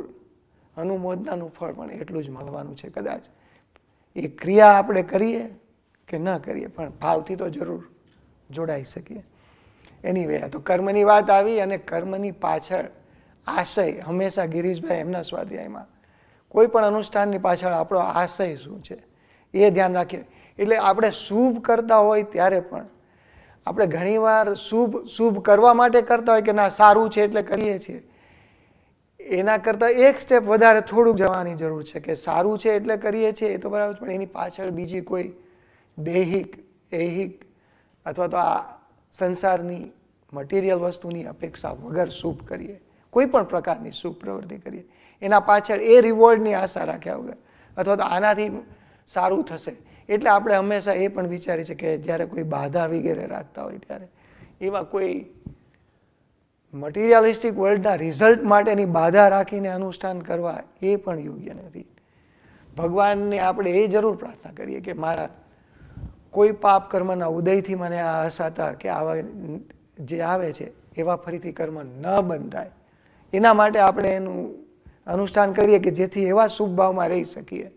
અનુમોદનાનું ફળ પણ એટલું જ મળવાનું છે કદાચ એ ક્રિયા આપણે કરીએ કે ન કરીએ પણ ભાવથી તો જરૂર જોડાઈ શકીએ એની વે તો કર્મની વાત આવી અને કર્મની પાછળ આશય હંમેશા ગિરીશભાઈ એમના સ્વાધ્યાયમાં કોઈ પણ અનુષ્ઠાનની પાછળ આપણો આશય શું છે એ ધ્યાન રાખીએ એટલે આપણે શુભ કરતા હોય ત્યારે પણ આપણે ઘણીવાર શુભ શુભ કરવા માટે કરતા હોય કે ના સારું છે એટલે કરીએ છીએ એના કરતાં એક સ્ટેપ વધારે થોડુંક જવાની જરૂર છે કે સારું છે એટલે કરીએ છીએ એ તો બરાબર પણ એની પાછળ બીજી કોઈ દૈહિક એહિક અથવા તો આ સંસારની મટીરિયલ વસ્તુની અપેક્ષા વગર શુભ કરીએ કોઈ પણ પ્રકારની શુભ પ્રવૃત્તિ કરીએ એના પાછળ એ રિવોર્ડની આશા રાખ્યા વગર અથવા તો આનાથી સારું થશે એટલે આપણે હંમેશા એ પણ વિચારીએ છીએ કે જ્યારે કોઈ બાધા વગેરે રાખતા હોય ત્યારે એવા કોઈ મટીરિયાલિસ્ટિક વર્લ્ડના રિઝલ્ટ માટેની બાધા રાખીને અનુષ્ઠાન કરવા એ પણ યોગ્ય નથી ભગવાનને આપણે એ જરૂર પ્રાર્થના કરીએ કે મારા કોઈ પાપ કર્મના ઉદયથી મને આ હસાતા કે આવા જે આવે છે એવા ફરીથી કર્મ ન બંધાય એના માટે આપણે એનું અનુષ્ઠાન કરીએ કે જેથી એવા શુભ ભાવમાં રહી શકીએ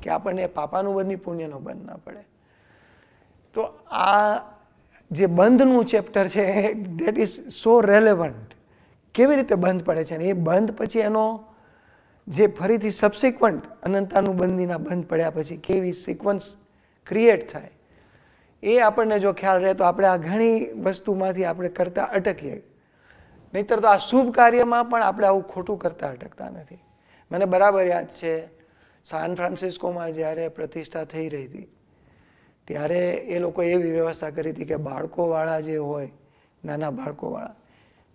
કે આપણને પાપાનું બંધી પુણ્યનો બંધ ન પડે તો આ જે બંધનું ચેપ્ટર છે દેટ ઇઝ સો રેલેવન્ટ કેવી રીતે બંધ પડે છે અને એ બંધ પછી એનો જે ફરીથી સબસિક્વન્ટ અનંતાનું બંધીના બંધ પડ્યા પછી કેવી સિક્વન્સ ક્રિએટ થાય એ આપણને જો ખ્યાલ રહે તો આપણે આ ઘણી વસ્તુમાંથી આપણે કરતા અટકીએ નહીતર તો આ શુભ કાર્યમાં પણ આપણે આવું ખોટું કરતા અટકતા નથી મને બરાબર યાદ છે સાન ફ્રાન્સિસ્કોમાં જ્યારે પ્રતિષ્ઠા થઈ રહી હતી ત્યારે એ લોકો એવી વ્યવસ્થા કરી હતી કે બાળકોવાળા જે હોય નાના બાળકોવાળા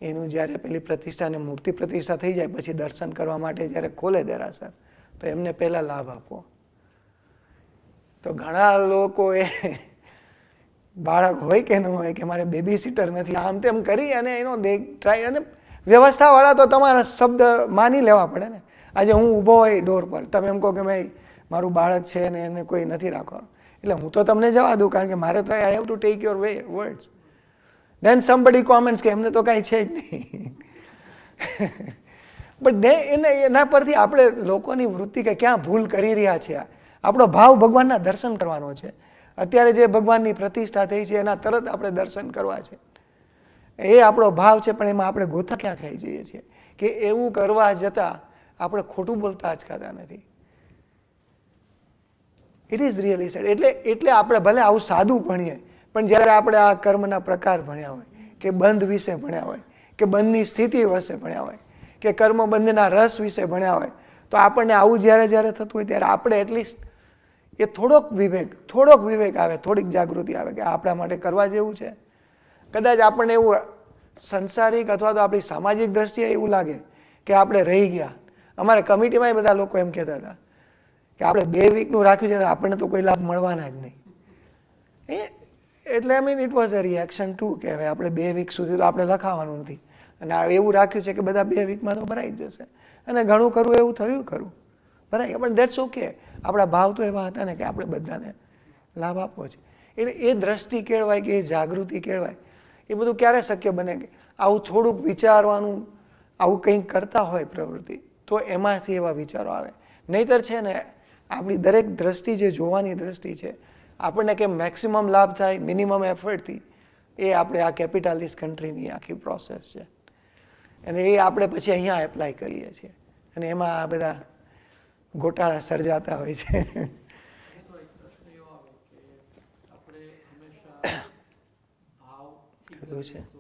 એનું જ્યારે પેલી પ્રતિષ્ઠાને મૂર્તિ પ્રતિષ્ઠા થઈ જાય પછી દર્શન કરવા માટે જ્યારે ખોલે દેરાસર તો એમને પહેલાં લાભ આપો તો ઘણા લોકો એ બાળક હોય કે ન હોય કે મારે બેબી સીટર નથી આમ તેમ કરી અને એનો દેખ ટ્રાય અને વ્યવસ્થાવાળા તો તમારા શબ્દ માની લેવા પડે ને આજે હું ઊભો હોય ડોર પર તમે એમ કહો કે ભાઈ મારું બાળક છે ને એને કોઈ નથી રાખવાનું એટલે હું તો તમને જવા દઉં કારણ કે મારે તો I have to take your way words then somebody comments કે એમને તો કાંઈ છે જ નહીં બટ ને એને એના પરથી આપણે લોકોની વૃત્તિ કે ક્યાં ભૂલ કરી રહ્યા છે આપણો ભાવ ભગવાનના દર્શન કરવાનો છે અત્યારે જે ભગવાનની પ્રતિષ્ઠા થઈ છે એના તરત આપણે દર્શન કરવા છે એ આપણો ભાવ છે પણ એમાં આપણે ગોથા ક્યાં ખાઈ જઈએ છીએ કે એવું કરવા જતાં આપણે ખોટું બોલતા અચકાતા નથી ઇટ ઇઝ રિયલી સેડ એટલે એટલે આપણે ભલે આવું સાદું ભણીએ પણ જ્યારે આપણે આ કર્મના પ્રકાર ભણ્યા હોય કે બંધ વિશે ભણ્યા હોય કે બંધની સ્થિતિ વિશે ભણ્યા હોય કે કર્મ બંધના રસ વિશે ભણ્યા હોય તો આપણને આવું જ્યારે જ્યારે થતું હોય ત્યારે આપણે એટલીસ્ટ એ થોડોક વિવેક થોડોક વિવેક આવે થોડીક જાગૃતિ આવે કે આપણા માટે કરવા જેવું છે કદાચ આપણને એવું સંસારિક અથવા તો આપણી સામાજિક દ્રષ્ટિએ એવું લાગે કે આપણે રહી ગયા અમારા કમિટીમાંય બધા લોકો એમ કહેતા હતા કે આપણે બે વીકનું રાખ્યું છે આપણને તો કોઈ લાભ મળવાના જ નહીં એ એટલે I mean it was a reaction to કે હવે આપણે બે વીક સુધી તો આપણે લખાવાનું નથી અને એવું રાખ્યું છે કે બધા બે વીકમાં તો ભરાઈ જ જશે અને ઘણું કરવું એવું થયું ખરું બરાબર પણ દેટ્સ ઓકે આપણા ભાવ તો એવા હતા ને કે આપણે બધાને લાભ આપવો છે એટલે એ દ્રષ્ટિ કેળવાય કે એ જાગૃતિ કેળવાય એ બધું ક્યારે શક્ય બને કે આવું થોડુંક વિચારવાનું આવું કંઈક કરતા હોય પ્રવૃત્તિ તો એમાંથી એવા વિચારો આવે નહીતર છે ને આપણી દરેક દ્રષ્ટિ જે જોવાની દ્રષ્ટિ છે આપણને કે મેક્સિમમ લાભ થાય મિનિમમ એફર્ટથી એ આપણે આ કેપિટાલિસ્ટ કન્ટ્રીની આખી પ્રોસેસ છે અને એ આપણે પછી અહીંયા એપ્લાય કરીએ છીએ અને એમાં આ બધા ગોટાળા સર્જાતા હોય છે છે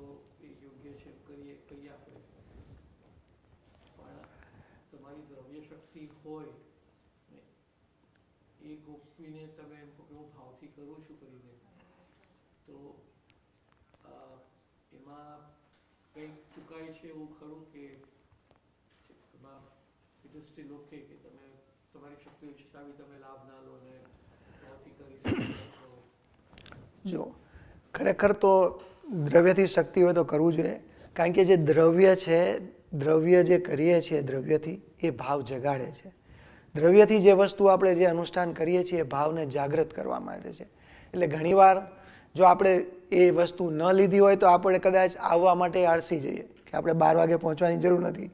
છે એવું ખરું કે ઇન્ડસ્ટ્રી રોકે કે તમે તમારી શક્તિઓ છતાં તમે લાભ ના લો ને જો ખરેખર તો દ્રવ્યથી શક્તિ હોય તો કરવું જોઈએ કારણ કે જે દ્રવ્ય છે દ્રવ્ય જે કરીએ છીએ દ્રવ્યથી એ ભાવ જગાડે છે દ્રવ્યથી જે વસ્તુ આપણે જે અનુષ્ઠાન કરીએ છીએ એ ભાવને જાગૃત કરવા માટે છે એટલે ઘણીવાર જો આપણે એ વસ્તુ ન લીધી હોય તો આપણે કદાચ આવવા માટે આળસી જઈએ આપણે બાર વાગે પહોંચવાની જરૂર નથી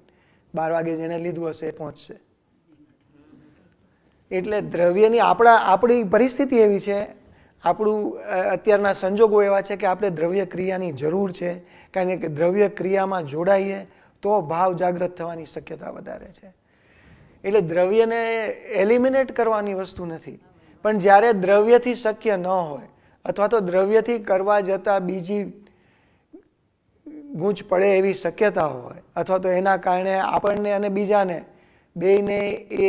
બાર વાગે જેને લીધું હશે એ પહોંચશે એટલે દ્રવ્યની આપણા આપણી પરિસ્થિતિ એવી છે આપણું અત્યારના સંજોગો એવા છે કે આપણે દ્રવ્ય ક્રિયાની જરૂર છે કારણ કે દ્રવ્ય ક્રિયામાં જોડાઈએ તો ભાવ જાગૃત થવાની શક્યતા વધારે છે એટલે દ્રવ્યને એલિમિનેટ કરવાની વસ્તુ નથી પણ જ્યારે દ્રવ્યથી શક્ય ન હોય અથવા તો દ્રવ્યથી કરવા જતાં બીજી ગૂંચ પડે એવી શક્યતા હોય અથવા તો એના કારણે આપણને અને બીજાને બેને એ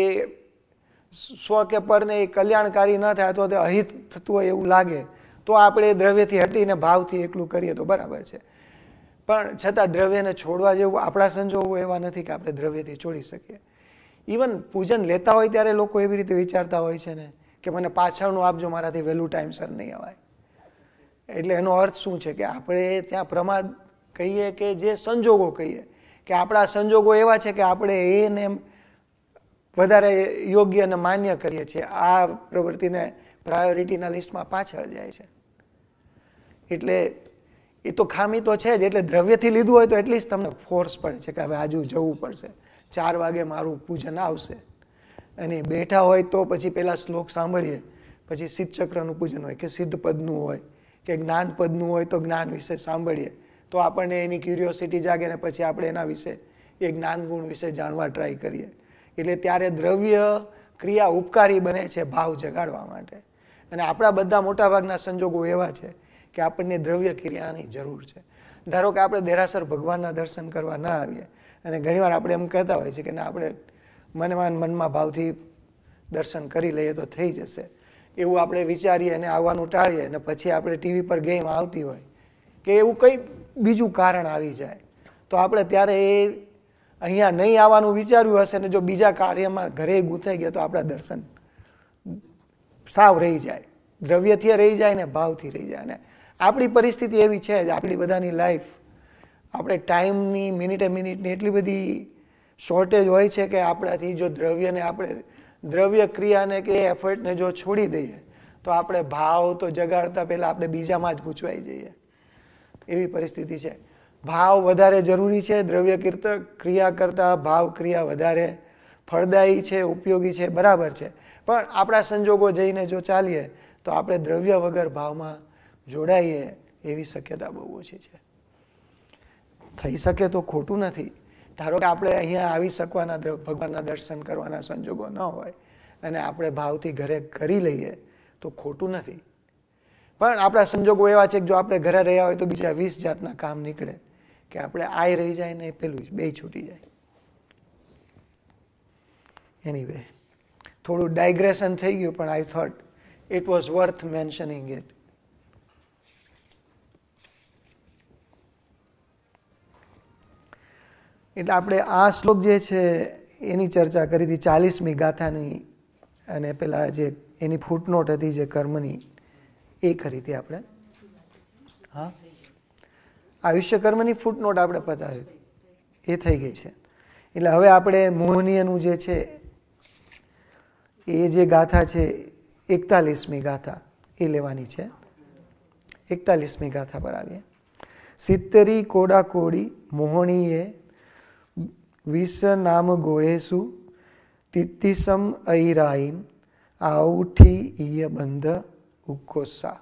સ્વ કે પરને એ કલ્યાણકારી ન થાય અથવા તો અહિત થતું હોય એવું લાગે તો આપણે એ દ્રવ્યથી હટીને ભાવથી એકલું કરીએ તો બરાબર છે પણ છતાં દ્રવ્યને છોડવા જેવું આપણા સંજોગો એવા નથી કે આપણે દ્રવ્યથી છોડી શકીએ ઇવન પૂજન લેતા હોય ત્યારે લોકો એવી રીતે વિચારતા હોય છે ને કે મને પાછળનું આપજો મારાથી વહેલું ટાઈમસર નહીં અવાય એટલે એનો અર્થ શું છે કે આપણે ત્યાં પ્રમાદ કહીએ કે જે સંજોગો કહીએ કે આપણા સંજોગો એવા છે કે આપણે એને વધારે યોગ્ય અને માન્ય કરીએ છીએ આ પ્રવૃત્તિને પ્રાયોરિટીના લિસ્ટમાં પાછળ જાય છે એટલે એ તો ખામી તો છે જ એટલે દ્રવ્યથી લીધું હોય તો એટલીસ્ટ તમને ફોર્સ પડે છે કે હવે આજુ જવું પડશે ચાર વાગે મારું પૂજન આવશે અને બેઠા હોય તો પછી પહેલાં શ્લોક સાંભળીએ પછી સિદ્ધ ચક્રનું પૂજન હોય કે સિદ્ધ પદનું હોય કે જ્ઞાન પદનું હોય તો જ્ઞાન વિશે સાંભળીએ તો આપણને એની ક્યુરિયોસિટી જાગે ને પછી આપણે એના વિશે એ જ્ઞાન ગુણ વિશે જાણવા ટ્રાય કરીએ એટલે ત્યારે દ્રવ્ય ક્રિયા ઉપકારી બને છે ભાવ જગાડવા માટે અને આપણા બધા મોટાભાગના સંજોગો એવા છે કે આપણને દ્રવ્ય ક્રિયાની જરૂર છે ધારો કે આપણે દેરાસર ભગવાનના દર્શન કરવા ના આવીએ અને ઘણીવાર આપણે એમ કહેતા હોય છે કે ના આપણે મનમાં મનમાં ભાવથી દર્શન કરી લઈએ તો થઈ જશે એવું આપણે વિચારીએ અને આવવાનું ટાળીએ અને પછી આપણે ટીવી પર ગેમ આવતી હોય કે એવું કંઈ બીજું કારણ આવી જાય તો આપણે ત્યારે એ અહીંયા નહીં આવવાનું વિચાર્યું હશે ને જો બીજા કાર્યમાં ઘરે ગૂંથાઈ ગયા તો આપણા દર્શન સાવ રહી જાય દ્રવ્યથી રહી જાય ને ભાવથી રહી જાય ને આપણી પરિસ્થિતિ એવી છે જ આપણી બધાની લાઈફ આપણે ટાઈમની મિનિટે મિનિટની એટલી બધી શોર્ટેજ હોય છે કે આપણાથી જો દ્રવ્યને આપણે દ્રવ્ય ક્રિયાને કે એફર્ટને જો છોડી દઈએ તો આપણે ભાવ તો જગાડતા પહેલાં આપણે બીજામાં જ ગૂંચવાઈ જઈએ એવી પરિસ્થિતિ છે ભાવ વધારે જરૂરી છે દ્રવ્ય કીર્ત ક્રિયા કરતાં ભાવ ક્રિયા વધારે ફળદાયી છે ઉપયોગી છે બરાબર છે પણ આપણા સંજોગો જઈને જો ચાલીએ તો આપણે દ્રવ્ય વગર ભાવમાં જોડાઈએ એવી શક્યતા બહુ ઓછી છે થઈ શકે તો ખોટું નથી ધારો કે આપણે અહીંયા આવી શકવાના ભગવાનના દર્શન કરવાના સંજોગો ન હોય અને આપણે ભાવથી ઘરે કરી લઈએ તો ખોટું નથી પણ આપણા સંજોગો એવા છે કે જો આપણે ઘરે રહ્યા હોય તો બીજા વીસ જાતના કામ નીકળે કે આપણે આય રહી જાય ને પેલું બે છૂટી જાય એની વે થોડું ડાયગ્રેશન થઈ ગયું પણ I thought it was worth mentioning it એટલે આપણે આ શ્લોક જે છે એની ચર્ચા કરી હતી ચાલીસમી ગાથાની અને પેલા જે એની ફૂટનોટ હતી જે કર્મની એક હરીથી આપણે હા આયુષ્ય કર્મની ફૂટનોટ આપણે પતાવી એ થઈ ગઈ છે એટલે હવે આપણે મોહનીયનું જે છે એ જે ગાથા છે એકતાલીસમી ગાથા એ લેવાની છે એકતાલીસમી ગાથા પર આવીએ સિત્તેરી કોડા કોડી મોહણીએ વિશ્વ નામ ગોયેસુ તિત્તિસમ ઐરાઈમ આઉઠી ઈય બંધ ઉકોસા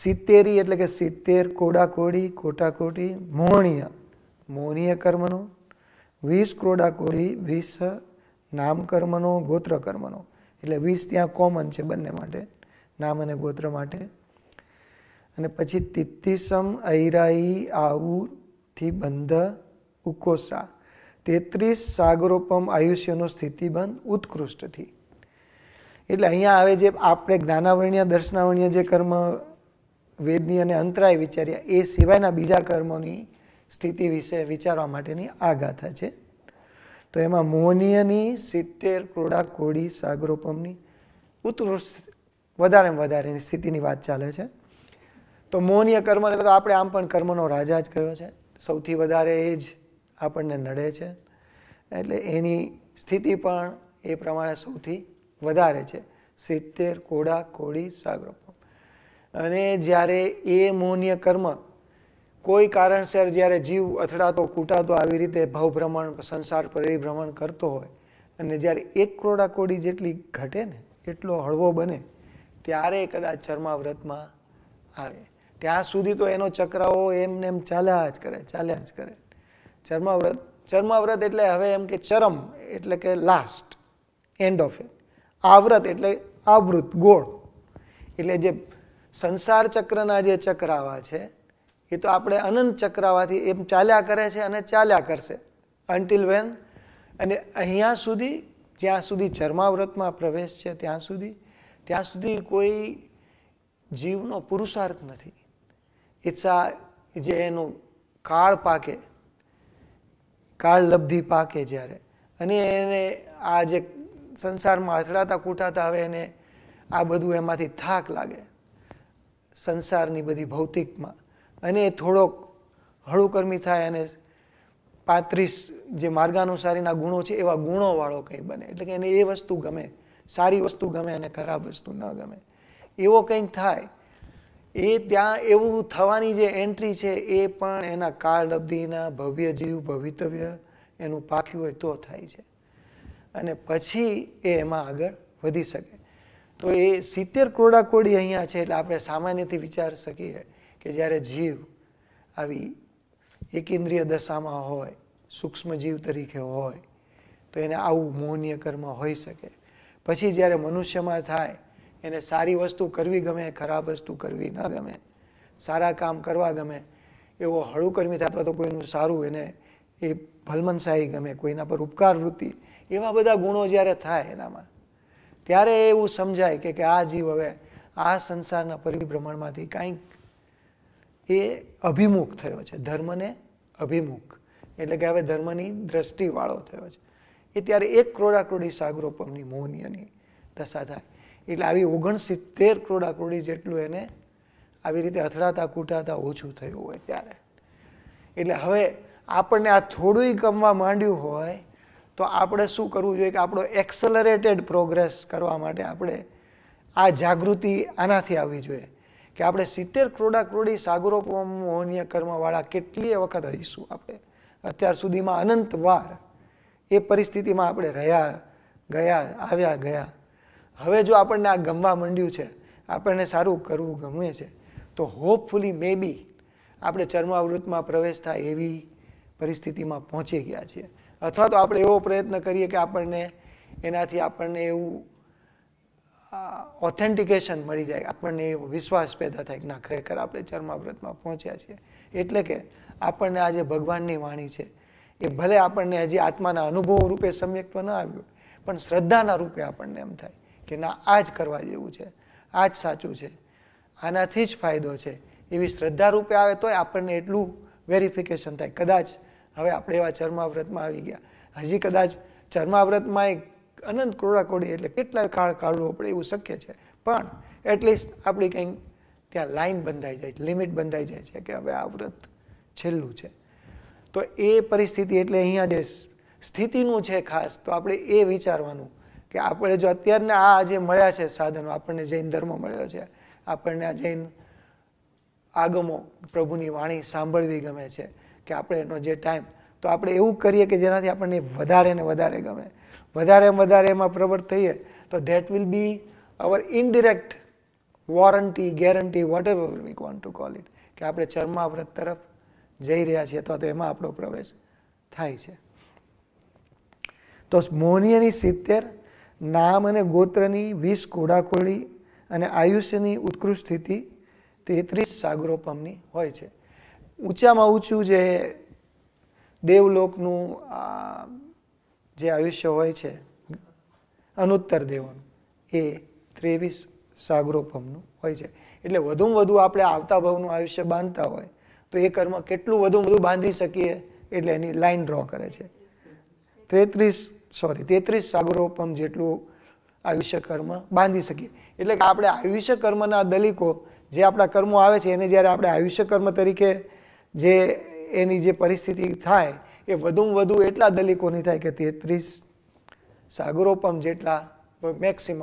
સિત્તેરી એટલે કે સિત્તેર કોડા કોડી કોટા કોટી મોહણીય મોહનીય કર્મનો વીસ ક્રોડાકોડી વીસ નામ કર્મનો ગોત્ર કર્મનો એટલે વીસ ત્યાં કોમન છે બંને માટે નામ અને ગોત્ર માટે અને પછી તિત્તિસમ ઐરાઈ આઉથી બંધ ઉકોસા તેત્રીસ સાગરોપમ આયુષ્યનો સ્થિતિબંધ ઉત્કૃષ્ટથી એટલે અહીંયા આવે જે આપણે જ્ઞાનાવર્ણ્ય દર્શનાવર્ણ્ય જે કર્મ વેદની અને અંતરાય વિચાર્યા એ સિવાયના બીજા કર્મોની સ્થિતિ વિશે વિચારવા માટેની આ ગાથા છે તો એમાં મોહનીયની સિત્તેર ક્રોડા કોડી સાગરોપમની ઉત્કૃષ્ટ વધારે વધારેની સ્થિતિની વાત ચાલે છે તો મોહનીય કર્મને તો આપણે આમ પણ કર્મનો રાજા જ કયો છે સૌથી વધારે એ જ આપણને નડે છે એટલે એની સ્થિતિ પણ એ પ્રમાણે સૌથી વધારે છે સિત્તેર કોડા કોડી સાગરોપમ અને જ્યારે એ મોહનીય કર્મ કોઈ કારણસર જ્યારે જીવ અથડાતો કૂટાતો આવી રીતે ભવભ્રમણ સંસાર પરિભ્રમણ કરતો હોય અને જ્યારે એક કરોડા કોડી જેટલી ઘટે ને એટલો હળવો બને ત્યારે કદાચ ચર્માવ્રતમાં આવે ત્યાં સુધી તો એનો ચક્રાઓ એમને એમ ચાલ્યા જ કરે ચાલ્યા જ કરે ચર્માવ્રત ચર્માવ્રત એટલે હવે એમ કે ચરમ એટલે કે લાસ્ટ એન્ડ ઓફ ઇટ આવૃત એટલે આવૃત ગોળ એટલે જે સંસાર ચક્રના જે ચક્રાવા છે એ તો આપણે અનંત ચક્રાવાથી એમ ચાલ્યા કરે છે અને ચાલ્યા કરશે અન્ટિલ વેન અને અહીંયા સુધી જ્યાં સુધી ચર્માવ્રતમાં પ્રવેશ છે ત્યાં સુધી ત્યાં સુધી કોઈ જીવનો પુરુષાર્થ નથી ઈચ્છા જે એનું કાળ પાકે કાળ લબ્ધિ પાકે જ્યારે અને એને આ જે સંસારમાં અથડાતા કૂટાતા આવે એને આ બધું એમાંથી થાક લાગે સંસારની બધી ભૌતિકમાં અને થોડોક હળુકર્મી થાય અને પાંત્રીસ જે માર્ગાનુસારીના ગુણો છે એવા ગુણોવાળો કંઈ બને એટલે કે એને એ વસ્તુ ગમે સારી વસ્તુ ગમે અને ખરાબ વસ્તુ ન ગમે એવો કંઈક થાય એ ત્યાં એવું થવાની જે એન્ટ્રી છે એ પણ એના કાળ અવધિના ભવ્ય જીવ ભવિતવ્ય એનું પાક્યું હોય તો થાય છે અને પછી એ એમાં આગળ વધી શકે તો એ સિત્તેર કોડી અહીંયા છે એટલે આપણે સામાન્યથી વિચારી શકીએ કે જ્યારે જીવ આવી એકેન્દ્રીય દશામાં હોય સૂક્ષ્મ જીવ તરીકે હોય તો એને આવું મોહનીય કર્મ હોઈ શકે પછી જ્યારે મનુષ્યમાં થાય એને સારી વસ્તુ કરવી ગમે ખરાબ વસ્તુ કરવી ન ગમે સારા કામ કરવા ગમે એવો હળુકર્મી અથવા તો કોઈનું સારું એને એ ભલમનશાહી ગમે કોઈના પર ઉપકાર વૃત્તિ એવા બધા ગુણો જ્યારે થાય એનામાં ત્યારે એવું સમજાય કે આ જીવ હવે આ સંસારના પરિભ્રમણમાંથી કાંઈક એ અભિમુખ થયો છે ધર્મને અભિમુખ એટલે કે હવે ધર્મની દ્રષ્ટિવાળો થયો છે એ ત્યારે એક ક્રોડાક્રોડી સાગરોપમની મોહનીયની દશા થાય એટલે આવી ઓગણસિત્તેર ક્રોડાક્રોડી જેટલું એને આવી રીતે અથડાતા કૂટાતા ઓછું થયું હોય ત્યારે એટલે હવે આપણને આ થોડુંય કમવા માંડ્યું હોય તો આપણે શું કરવું જોઈએ કે આપણો એક્સલરેટેડ પ્રોગ્રેસ કરવા માટે આપણે આ જાગૃતિ આનાથી આવવી જોઈએ કે આપણે સિત્તેર ક્રોડા ક્રોડી સાગરો મોહનીય કર્મવાળા કેટલીય વખત રહીશું આપણે અત્યાર સુધીમાં અનંત વાર એ પરિસ્થિતિમાં આપણે રહ્યા ગયા આવ્યા ગયા હવે જો આપણને આ ગમવા માંડ્યું છે આપણને સારું કરવું ગમે છે તો હોપફુલી મેબી આપણે ચર્માવૃતમાં પ્રવેશ થાય એવી પરિસ્થિતિમાં પહોંચી ગયા છીએ અથવા તો આપણે એવો પ્રયત્ન કરીએ કે આપણને એનાથી આપણને એવું ઓથેન્ટિકેશન મળી જાય આપણને એવો વિશ્વાસ પેદા થાય કે ના ખરેખર આપણે ચર્માવ્રતમાં પહોંચ્યા છીએ એટલે કે આપણને આજે ભગવાનની વાણી છે એ ભલે આપણને હજી આત્માના અનુભવ રૂપે સમ્યક્ત ન આવ્યું પણ શ્રદ્ધાના રૂપે આપણને એમ થાય કે ના આ જ કરવા જેવું છે આ જ સાચું છે આનાથી જ ફાયદો છે એવી શ્રદ્ધા રૂપે આવે તોય આપણને એટલું વેરિફિકેશન થાય કદાચ હવે આપણે એવા ચર્માવ્રતમાં આવી ગયા હજી કદાચ ચર્માવ્રતમાં એક અનંત કોડી એટલે કેટલા કાળ કાઢવો પડે એવું શક્ય છે પણ એટલીસ્ટ આપણી કંઈક ત્યાં લાઈન બંધાઈ જાય છે લિમિટ બંધાઈ જાય છે કે હવે આ વ્રત છેલ્લું છે તો એ પરિસ્થિતિ એટલે અહીંયા જે સ્થિતિનું છે ખાસ તો આપણે એ વિચારવાનું કે આપણે જો અત્યારને આ જે મળ્યા છે સાધનો આપણને જૈન ધર્મ મળ્યો છે આપણને આ જૈન આગમો પ્રભુની વાણી સાંભળવી ગમે છે કે આપણે એનો જે ટાઈમ તો આપણે એવું કરીએ કે જેનાથી આપણને વધારે ને વધારે ગમે વધારે વધારે એમાં પ્રવૃત્ત થઈએ તો that will be our indirect warranty guarantee whatever we want to call it કે આપણે ચર્માવ્રત તરફ જઈ રહ્યા છીએ અથવા તો એમાં આપણો પ્રવેશ થાય છે તો મોહનીયની સિત્તેર નામ અને ગોત્રની વીસ કોડાકોડી અને આયુષ્યની ઉત્કૃષ્ટ સ્થિતિ તેત્રીસ સાગરોપમની હોય છે ઊંચામાં ઊંચું જે દેવલોકનું જે આયુષ્ય હોય છે અનુત્તર દેવોનું એ ત્રેવીસ સાગરોપમનું હોય છે એટલે વધુમાં વધુ આપણે આવતા ભાવનું આયુષ્ય બાંધતા હોય તો એ કર્મ કેટલું વધુ વધુ બાંધી શકીએ એટલે એની લાઈન ડ્રો કરે છે તેત્રીસ સોરી તેત્રીસ સાગરોપમ જેટલું આયુષ્ય કર્મ બાંધી શકીએ એટલે કે આપણે આયુષ્ય કર્મના દલિકો જે આપણા કર્મો આવે છે એને જ્યારે આપણે આયુષ્ય કર્મ તરીકે જે એની જે પરિસ્થિતિ થાય એ વધુમાં વધુ એટલા દલિકોની થાય કે તેત્રીસ સાગરોપમ જેટલા મેક્સિમમ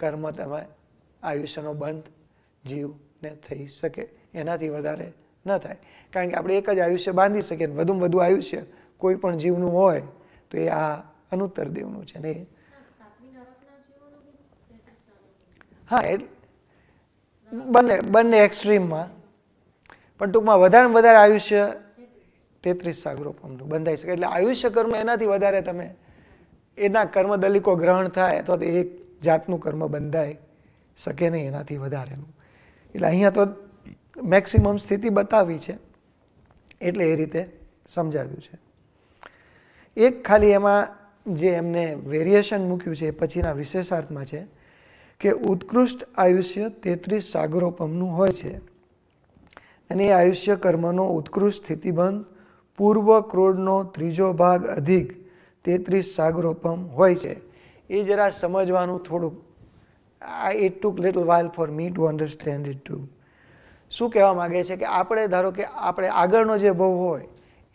કર્મ તમે આયુષ્યનો બંધ જીવને થઈ શકે એનાથી વધારે ન થાય કારણ કે આપણે એક જ આયુષ્ય બાંધી શકીએ વધુમાં વધુ આયુષ્ય કોઈ પણ જીવનું હોય તો એ આ અનુત્તર દેવનું છે ને હા એટલે બંને બંને એક્સ્ટ્રીમમાં પણ ટૂંકમાં વધારે વધારે આયુષ્ય તેત્રીસ સાગરોપમનું બંધાઈ શકે એટલે આયુષ્ય કર્મ એનાથી વધારે તમે એના કર્મ દલિકો ગ્રહણ થાય અથવા તો એક જાતનું કર્મ બંધાય શકે નહીં એનાથી વધારેનું એટલે અહીંયા તો મેક્સિમમ સ્થિતિ બતાવી છે એટલે એ રીતે સમજાવ્યું છે એક ખાલી એમાં જે એમને વેરિએશન મૂક્યું છે એ પછીના વિશેષાર્થમાં છે કે ઉત્કૃષ્ટ આયુષ્ય તેત્રીસ સાગરોપમનું હોય છે અને એ આયુષ્ય કર્મનો ઉત્કૃષ્ટ સ્થિતિબંધ પૂર્વ ક્રોડનો ત્રીજો ભાગ અધિક તેત્રીસ સાગરોપમ હોય છે એ જરા સમજવાનું થોડુંક આ it took little while for me to understand it too શું કહેવા માગે છે કે આપણે ધારો કે આપણે આગળનો જે ભવ હોય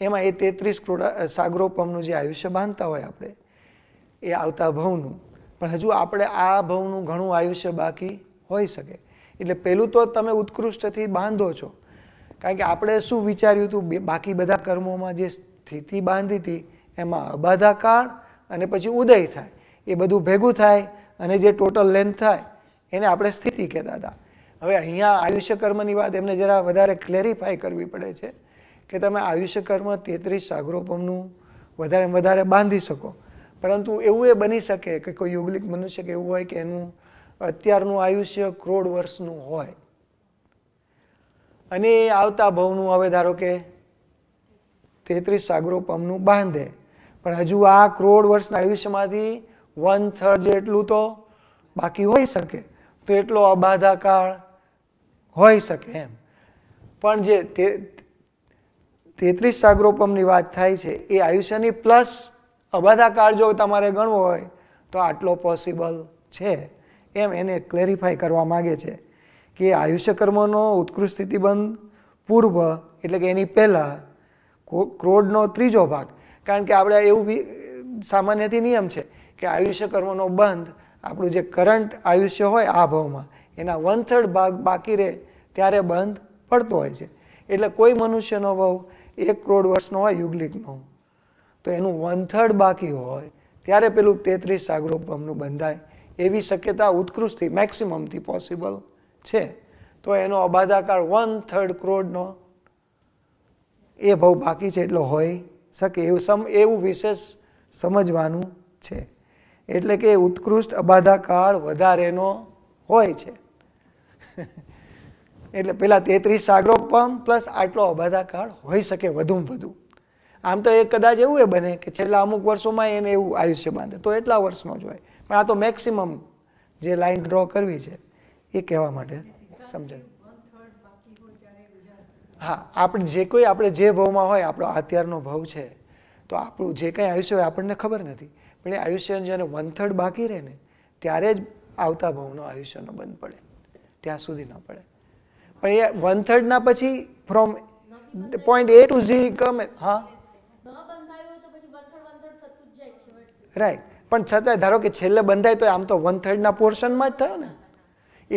એમાં એ તેત્રીસ કરોડ સાગરોપમનું જે આયુષ્ય બાંધતા હોય આપણે એ આવતા ભવનું પણ હજુ આપણે આ ભવનું ઘણું આયુષ્ય બાકી હોઈ શકે એટલે પહેલું તો તમે ઉત્કૃષ્ટથી બાંધો છો કારણ કે આપણે શું વિચાર્યું હતું બાકી બધા કર્મોમાં જે સ્થિતિ બાંધી હતી એમાં અબાધાકાળ અને પછી ઉદય થાય એ બધું ભેગું થાય અને જે ટોટલ લેન્થ થાય એને આપણે સ્થિતિ કહેતા હતા હવે અહીંયા આયુષ્ય કર્મની વાત એમને જરા વધારે ક્લેરિફાય કરવી પડે છે કે તમે આયુષ્ય કર્મ તેત્રીસ સાગરોપમનું વધારે વધારે બાંધી શકો પરંતુ એવું એ બની શકે કે કોઈ યુગલિક મનુષ્ય કે એવું હોય કે એનું અત્યારનું આયુષ્ય કરોડ વર્ષનું હોય અને એ આવતા ભવનું હવે ધારો કે તેત્રીસ સાગરોપમનું બાંધે પણ હજુ આ કરોડ વર્ષના આયુષ્યમાંથી વન થર્ડ જેટલું તો બાકી હોઈ શકે તો એટલો અબાધાકાળ હોઈ શકે એમ પણ જે તેત્રીસ સાગરોપમની વાત થાય છે એ આયુષ્યની પ્લસ અબાધાકાળ જો તમારે ગણવો હોય તો આટલો પોસિબલ છે એમ એને ક્લેરિફાય કરવા માગે છે કે આયુષ્યકર્મનો ઉત્કૃષ્ટ સ્થિતિબંધ પૂર્વ એટલે કે એની પહેલાં ક્રોડનો ત્રીજો ભાગ કારણ કે આપણે એવું બી સામાન્યથી નિયમ છે કે આયુષ્યકર્મનો બંધ આપણું જે કરંટ આયુષ્ય હોય આ ભાવમાં એના વન થર્ડ ભાગ બાકી રહે ત્યારે બંધ પડતો હોય છે એટલે કોઈ મનુષ્યનો ભાવ એક કરોડ વર્ષનો હોય યુગલિકનો તો એનું વન થર્ડ બાકી હોય ત્યારે પેલું તેત્રીસ સાગરોપમનું બંધાય એવી શક્યતા ઉત્કૃષ્ટથી મેક્સિમમથી પોસિબલ છે તો એનો અબાધાકાર વન થર્ડ કરોડનો એ ભાવ બાકી છે એટલો હોઈ શકે એવું સમ એવું વિશેષ સમજવાનું છે એટલે કે ઉત્કૃષ્ટ અબાધાકાર વધારેનો હોય છે એટલે પેલા તેત્રીસ સાગરોપમ પ્લસ આટલો અબાધાકાર હોઈ શકે વધુમાં વધુ આમ તો એ કદાચ એવું એ બને કે છેલ્લા અમુક વર્ષોમાં એને એવું આયુષ્ય બાંધે તો એટલા વર્ષનો જ હોય પણ આ તો મેક્સિમમ જે લાઈન ડ્રો કરવી છે એ કહેવા માટે સમજણ હા આપણે જે કોઈ આપણે જે ભાવમાં હોય આપણો અત્યારનો ભાવ છે તો આપણું જે કંઈ આયુષ્ય હોય આપણને ખબર નથી પણ એ આયુષ્યનું જેને વન થર્ડ બાકી રહે ને ત્યારે જ આવતા ભાવનો આયુષ્યનો બંધ પડે ત્યાં સુધી ન પડે પણ એ વન થર્ડના પછી from point A to Z ગમે હા રાઈટ પણ છતાં ધારો કે છેલ્લે બંધાય તો આમ તો વન થર્ડના પોર્શનમાં જ થયો ને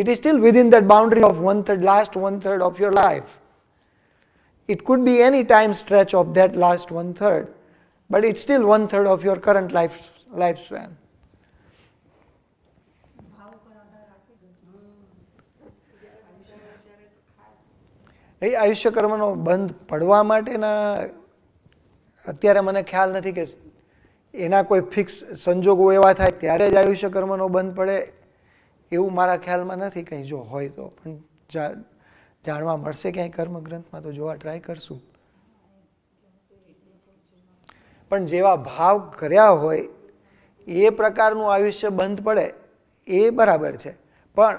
it is still within that boundary of one third, last one third of your life. It could be any time stretch of that last one third, but it's still one third of your current life lifespan. એ આયુષ્ય કર્મનો બંધ પડવા માટેના અત્યારે મને ખ્યાલ નથી કે એના કોઈ ફિક્સ સંજોગો એવા થાય ત્યારે જ આયુષ્ય કર્મનો બંધ પડે એવું મારા ખ્યાલમાં નથી કંઈ જો હોય તો પણ જાણવા મળશે ક્યાંય કર્મગ્રંથમાં તો જોવા ટ્રાય કરશું પણ જેવા ભાવ કર્યા હોય એ પ્રકારનું આયુષ્ય બંધ પડે એ બરાબર છે પણ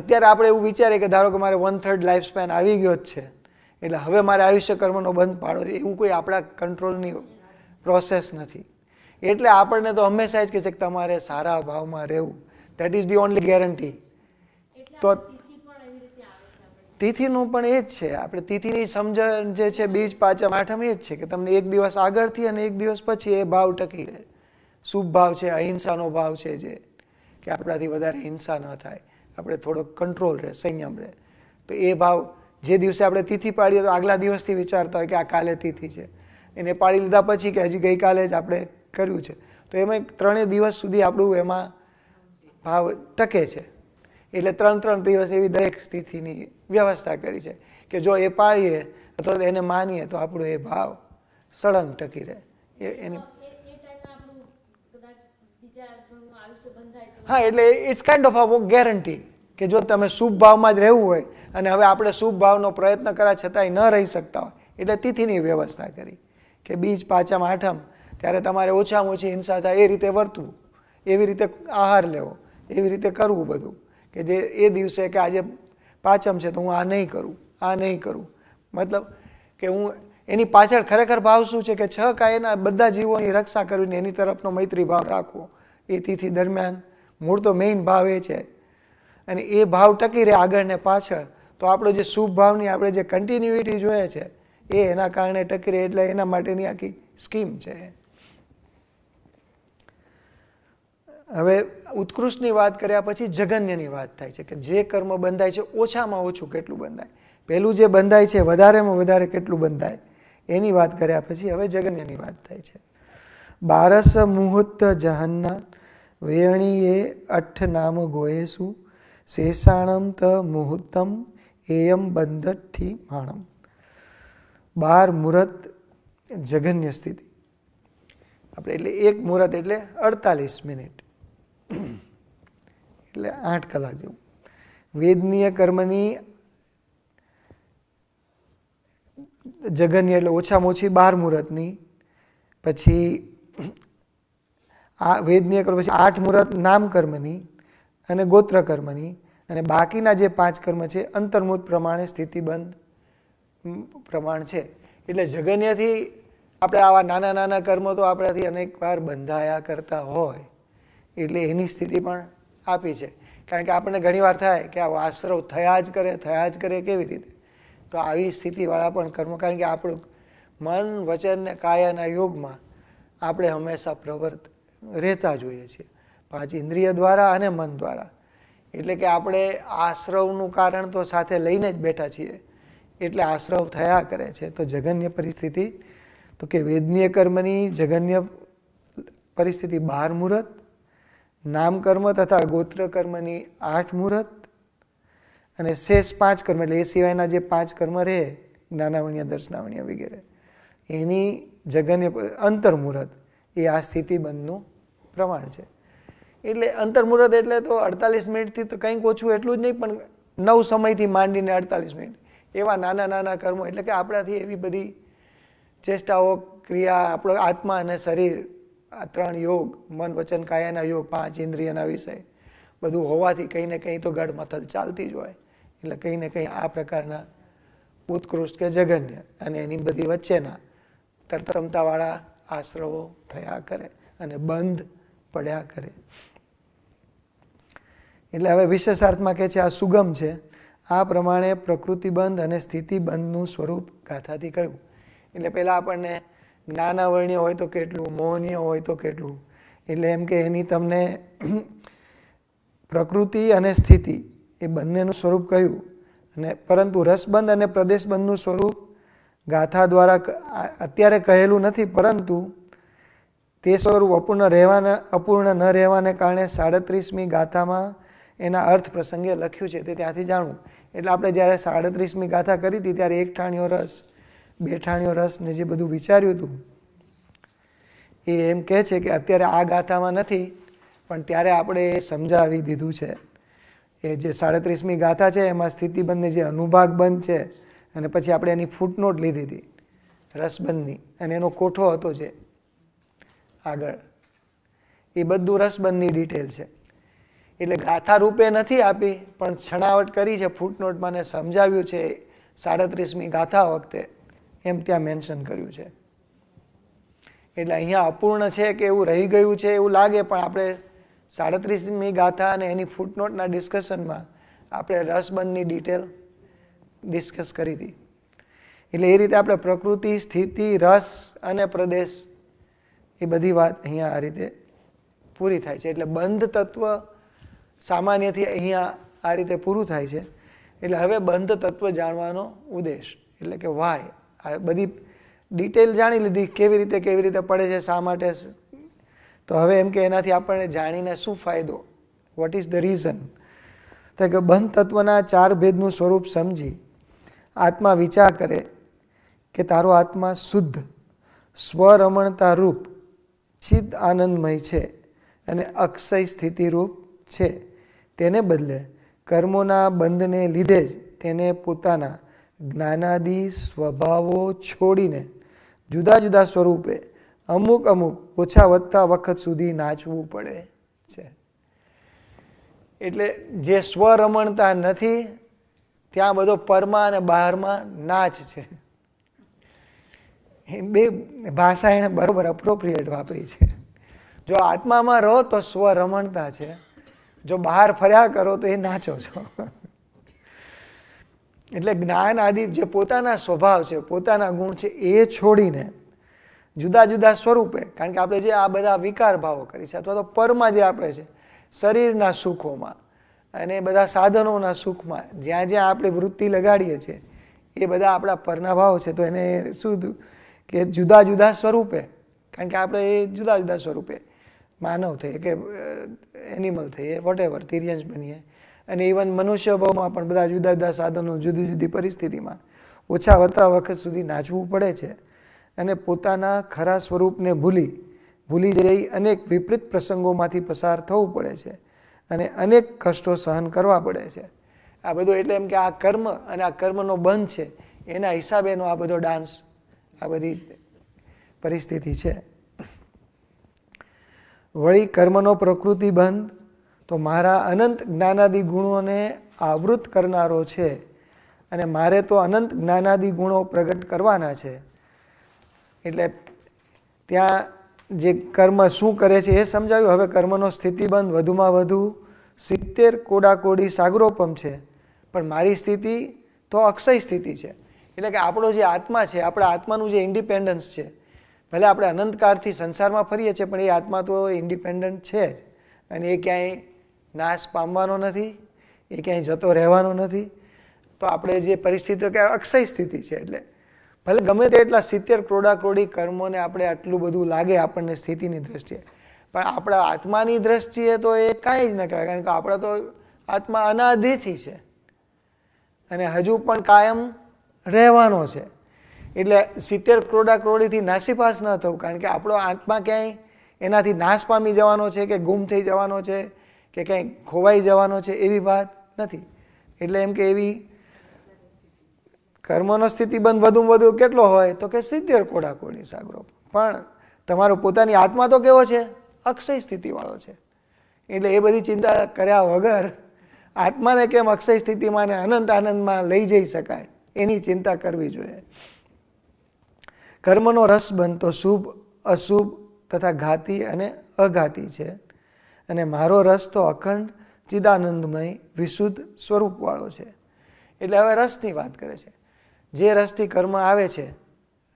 અત્યારે આપણે એવું વિચારીએ કે ધારો કે મારે વન થર્ડ લાઈફ સ્પેન આવી ગયો જ છે એટલે હવે મારે આયુષ્ય કર્મનો બંધ પાડો એવું કોઈ આપણા કંટ્રોલની પ્રોસેસ નથી એટલે આપણને તો હંમેશા જ કહે છે કે તમારે સારા ભાવમાં રહેવું that is the only guarantee તો તિથિનું પણ એ જ છે આપણે તિથિની સમજણ જે છે બીજ પાંચમ આઠમ એ જ છે કે તમને એક દિવસ આગળથી અને એક દિવસ પછી એ ભાવ ટકી રહે શુભ ભાવ છે અહિંસાનો ભાવ છે જે કે આપણાથી વધારે હિંસા ન થાય આપણે થોડોક કંટ્રોલ રહે સંયમ રહે તો એ ભાવ જે દિવસે આપણે તિથિ પાડીએ તો આગલા દિવસથી વિચારતા હોય કે આ કાલે તિથિ છે એને પાડી લીધા પછી કે હજી ગઈકાલે જ આપણે કર્યું છે તો એમાં ત્રણેય દિવસ સુધી આપણું એમાં ભાવ ટકે છે એટલે ત્રણ ત્રણ દિવસ એવી દરેક સ્થિતિની વ્યવસ્થા કરી છે કે જો એ પાળીએ અથવા એને માનીએ તો આપણો એ ભાવ સળંગ ટકી રહે એ એની હા એટલે it's kind of a guarantee કે જો તમે શુભ ભાવમાં જ રહેવું હોય અને હવે આપણે શુભ ભાવનો પ્રયત્ન કર્યા છતાંય ન રહી શકતા હોય એટલે તિથિની વ્યવસ્થા કરી કે બીજ પાંચમ આઠમ ત્યારે તમારે ઓછામાં ઓછી હિંસા થાય એ રીતે વર્તવું એવી રીતે આહાર લેવો એવી રીતે કરવું બધું કે જે એ દિવસે કે આજે પાચમ છે તો હું આ નહીં કરું આ નહીં કરું મતલબ કે હું એની પાછળ ખરેખર ભાવ શું છે કે છ કાયના બધા જીવોની રક્ષા કરવીને એની તરફનો મૈત્રી ભાવ રાખવો એ તિથિ દરમિયાન મૂળ તો મેઇન ભાવ એ છે અને એ ભાવ ટકી રહે આગળ ને પાછળ તો આપણો જે શુભ ભાવની આપણે જે કન્ટિન્યુટી જોઈએ છે એ એના કારણે ટકી રહે એટલે એના માટેની આખી સ્કીમ છે હવે ઉત્કૃષ્ટની વાત કર્યા પછી જગન્યની વાત થાય છે કે જે કર્મ બંધાય છે ઓછામાં ઓછું કેટલું બંધાય પહેલું જે બંધાય છે વધારેમાં વધારે કેટલું બંધાય એની વાત કર્યા પછી હવે જગન્યની વાત થાય છે બારસ મુહૂર્ત જહન્ના વેણીએ અઠ નામ ગોયેસુ શેષાણમ ત મુહૂર્તમ એયમ બંધથી માણમ બાર મુહૂર્ત જગન્ય સ્થિતિ આપણે એટલે એક મુહૂર્ત એટલે અડતાલીસ મિનિટ એટલે આઠ કલા જેવું વેદનીય કર્મની જગન્ય એટલે ઓછામાં ઓછી બાર મુહૂર્તની પછી આ વેદનીય કર્મ પછી આઠ મુહૂર્ત નામ કર્મની અને ગોત્ર કર્મની અને બાકીના જે પાંચ કર્મ છે અંતર્મૂત પ્રમાણે સ્થિતિબંધ પ્રમાણ છે એટલે જગન્યથી આપણે આવા નાના નાના કર્મો તો આપણાથી અનેક વાર બંધાયા કરતા હોય એટલે એની સ્થિતિ પણ આપી છે કારણ કે આપણને ઘણીવાર થાય કે આ વાસરો થયા જ કરે થયા જ કરે કેવી રીતે તો આવી સ્થિતિવાળા પણ કર્મ કારણ કે આપણું મન વચન ને કાયાના યોગમાં આપણે હંમેશા પ્રવર્ત રહેતા જોઈએ છીએ પાંચ ઇન્દ્રિય દ્વારા અને મન દ્વારા એટલે કે આપણે આશ્રવનું કારણ તો સાથે લઈને જ બેઠા છીએ એટલે આશ્રવ થયા કરે છે તો જગન્ય પરિસ્થિતિ તો કે વેદનીય કર્મની જગન્ય પરિસ્થિતિ બહાર મુહૂર્ત નામકર્મ તથા ગોત્ર કર્મની આઠ મુહૂર્ત અને શેષ પાંચ કર્મ એટલે એ સિવાયના જે પાંચ કર્મ રહે જ્ઞાનાવણીય દર્શનાવણીય વગેરે એની જગન્ય અંતર્મુહૂર્ત એ આ સ્થિતિ બંધનું પ્રમાણ છે એટલે અંતર્મુહૂર્ત એટલે તો અડતાલીસ મિનિટથી તો કંઈક ઓછું એટલું જ નહીં પણ નવ સમયથી માંડીને અડતાલીસ મિનિટ એવા નાના નાના કર્મો એટલે કે આપણાથી એવી બધી ચેષ્ટાઓ ક્રિયા આપણો આત્મા અને શરીર આ ત્રણ યોગ મન વચન કાયાના યોગ પાંચ ઇન્દ્રિયના વિષય બધું હોવાથી કંઈ ને કંઈ તો ગઢમથલ ચાલતી જ હોય એટલે કંઈ ને કંઈ આ પ્રકારના ઉત્કૃષ્ટ કે જઘન્ય અને એની બધી વચ્ચેના તરતમતાવાળા આશ્રવો થયા કરે અને બંધ પડ્યા કરે એટલે હવે વિશેષાર્થમાં કહે છે આ સુગમ છે આ પ્રમાણે પ્રકૃતિબંધ અને સ્થિતિબંધનું સ્વરૂપ ગાથાથી કહ્યું એટલે પહેલાં આપણને જ્ઞાનાવર્ણ્ય હોય તો કેટલું મોહનીય હોય તો કેટલું એટલે એમ કે એની તમને પ્રકૃતિ અને સ્થિતિ એ બંનેનું સ્વરૂપ કહ્યું અને પરંતુ રસબંધ અને પ્રદેશબંધનું સ્વરૂપ ગાથા દ્વારા અત્યારે કહેલું નથી પરંતુ તે સ્વરૂપ અપૂર્ણ રહેવાના અપૂર્ણ ન રહેવાને કારણે સાડત્રીસમી ગાથામાં એના અર્થ પ્રસંગે લખ્યું છે તે ત્યાંથી જાણવું એટલે આપણે જ્યારે સાડત્રીસમી ગાથા કરી હતી ત્યારે એક ઠાણીઓ રસ બેઠાણીઓ રસને જે બધું વિચાર્યું હતું એ એમ કહે છે કે અત્યારે આ ગાથામાં નથી પણ ત્યારે આપણે સમજાવી દીધું છે એ જે સાડત્રીસમી ગાથા છે એમાં સ્થિતિબંધને જે અનુભાગ બંધ છે અને પછી આપણે એની ફૂટનોટ લીધી હતી રસબંધની અને એનો કોઠો હતો જે આગળ એ બધું રસબંધની ડિટેલ છે એટલે ગાથા રૂપે નથી આપી પણ છણાવટ કરી છે ફૂટનોટમાં સમજાવ્યું છે સાડત્રીસમી ગાથા વખતે એમ ત્યાં મેન્શન કર્યું છે એટલે અહીંયા અપૂર્ણ છે કે એવું રહી ગયું છે એવું લાગે પણ આપણે સાડત્રીસમી ગાથા અને એની ફૂટનોટના ડિસ્કશનમાં આપણે રસબંધની ડિટેલ ડિસ્કસ કરી હતી એટલે એ રીતે આપણે પ્રકૃતિ સ્થિતિ રસ અને પ્રદેશ એ બધી વાત અહીંયા આ રીતે પૂરી થાય છે એટલે બંધ તત્વ સામાન્યથી અહીંયા આ રીતે પૂરું થાય છે એટલે હવે બંધ તત્વ જાણવાનો ઉદ્દેશ એટલે કે વાય આ બધી ડિટેલ જાણી લીધી કેવી રીતે કેવી રીતે પડે છે શા માટે તો હવે એમ કે એનાથી આપણને જાણીને શું ફાયદો વોટ ઇઝ ધ રીઝન તો કે બંધ તત્વના ચાર ભેદનું સ્વરૂપ સમજી આત્મા વિચાર કરે કે તારો આત્મા શુદ્ધ સ્વરમણતા રૂપ ચિત્ત આનંદમય છે અને અક્ષય સ્થિતિરૂપ છે તેને બદલે કર્મોના બંધને લીધે જ તેને પોતાના જ્ઞાનાદિ સ્વભાવો છોડીને જુદા જુદા સ્વરૂપે અમુક અમુક ઓછા વધતા વખત સુધી નાચવું પડે છે એટલે જે સ્વરમણતા નથી ત્યાં બધો પરમાં અને બહારમાં નાચ છે એ બે ભાષા એણે બરાબર અપ્રોપ્રિએટ વાપરી છે જો આત્મામાં રહો તો સ્વરમણતા છે જો બહાર ફર્યા કરો તો એ નાચો છો એટલે જ્ઞાન આદિ જે પોતાના સ્વભાવ છે પોતાના ગુણ છે એ છોડીને જુદા જુદા સ્વરૂપે કારણ કે આપણે જે આ બધા વિકાર ભાવો કરી છે અથવા તો પરમાં જે આપણે છે શરીરના સુખોમાં અને બધા સાધનોના સુખમાં જ્યાં જ્યાં આપણે વૃત્તિ લગાડીએ છીએ એ બધા આપણા પરના ભાવ છે તો એને શું કે જુદા જુદા સ્વરૂપે કારણ કે આપણે એ જુદા જુદા સ્વરૂપે માનવ થઈએ કે એનિમલ થઈએ વોટ એવર તિર્યંશ બનીએ અને ઇવન મનુષ્યભાવમાં પણ બધા જુદા જુદા સાધનો જુદી જુદી પરિસ્થિતિમાં ઓછા વધતા વખત સુધી નાચવું પડે છે અને પોતાના ખરા સ્વરૂપને ભૂલી ભૂલી જઈ અનેક વિપરીત પ્રસંગોમાંથી પસાર થવું પડે છે અને અનેક કષ્ટો સહન કરવા પડે છે આ બધું એટલે એમ કે આ કર્મ અને આ કર્મનો બંધ છે એના હિસાબેનો આ બધો ડાન્સ આ બધી પરિસ્થિતિ છે વળી કર્મનો પ્રકૃતિ બંધ તો મારા અનંત જ્ઞાનાદિ ગુણોને આવૃત કરનારો છે અને મારે તો અનંત જ્ઞાનાદિ ગુણો પ્રગટ કરવાના છે એટલે ત્યાં જે કર્મ શું કરે છે એ સમજાયું હવે કર્મનો સ્થિતિબંધ વધુમાં વધુ સિત્તેર કોડાકોડી સાગરોપમ છે પણ મારી સ્થિતિ તો અક્ષય સ્થિતિ છે એટલે કે આપણો જે આત્મા છે આપણા આત્માનું જે ઇન્ડિપેન્ડન્સ છે ભલે આપણે અનંતકારથી સંસારમાં ફરીએ છીએ પણ એ આત્મા તો ઇન્ડિપેન્ડન્ટ છે અને એ ક્યાંય નાશ પામવાનો નથી એ ક્યાંય જતો રહેવાનો નથી તો આપણે જે પરિસ્થિતિ કે અક્ષય સ્થિતિ છે એટલે ભલે ગમે તેટલા સિત્તેર ક્રોડાક્રોડી કર્મોને આપણે આટલું બધું લાગે આપણને સ્થિતિની દ્રષ્ટિએ પણ આપણા આત્માની દ્રષ્ટિએ તો એ કાંઈ જ ન કહેવાય કારણ કે આપણા તો આત્મા અનાદિથી છે અને હજુ પણ કાયમ રહેવાનો છે એટલે સિત્તેર ક્રોડાક્રોડીથી નાસીપાસ ન થવું કારણ કે આપણો આત્મા ક્યાંય એનાથી નાશ પામી જવાનો છે કે ગુમ થઈ જવાનો છે કે કંઈક ખોવાઈ જવાનો છે એવી વાત નથી એટલે એમ કે એવી કર્મનો સ્થિતિબંધ વધુમાં વધુ કેટલો હોય તો કે સિત્તેર કોડી સાગરો પણ તમારો પોતાની આત્મા તો કેવો છે અક્ષય સ્થિતિવાળો છે એટલે એ બધી ચિંતા કર્યા વગર આત્માને કેમ અક્ષય સ્થિતિમાં અને અનંત આનંદમાં લઈ જઈ શકાય એની ચિંતા કરવી જોઈએ કર્મનો રસ બનતો શુભ અશુભ તથા ઘાતી અને અઘાતી છે અને મારો રસ તો અખંડ ચિદાનંદમય વિશુદ્ધ સ્વરૂપવાળો છે એટલે હવે રસની વાત કરે છે જે રસથી કર્મ આવે છે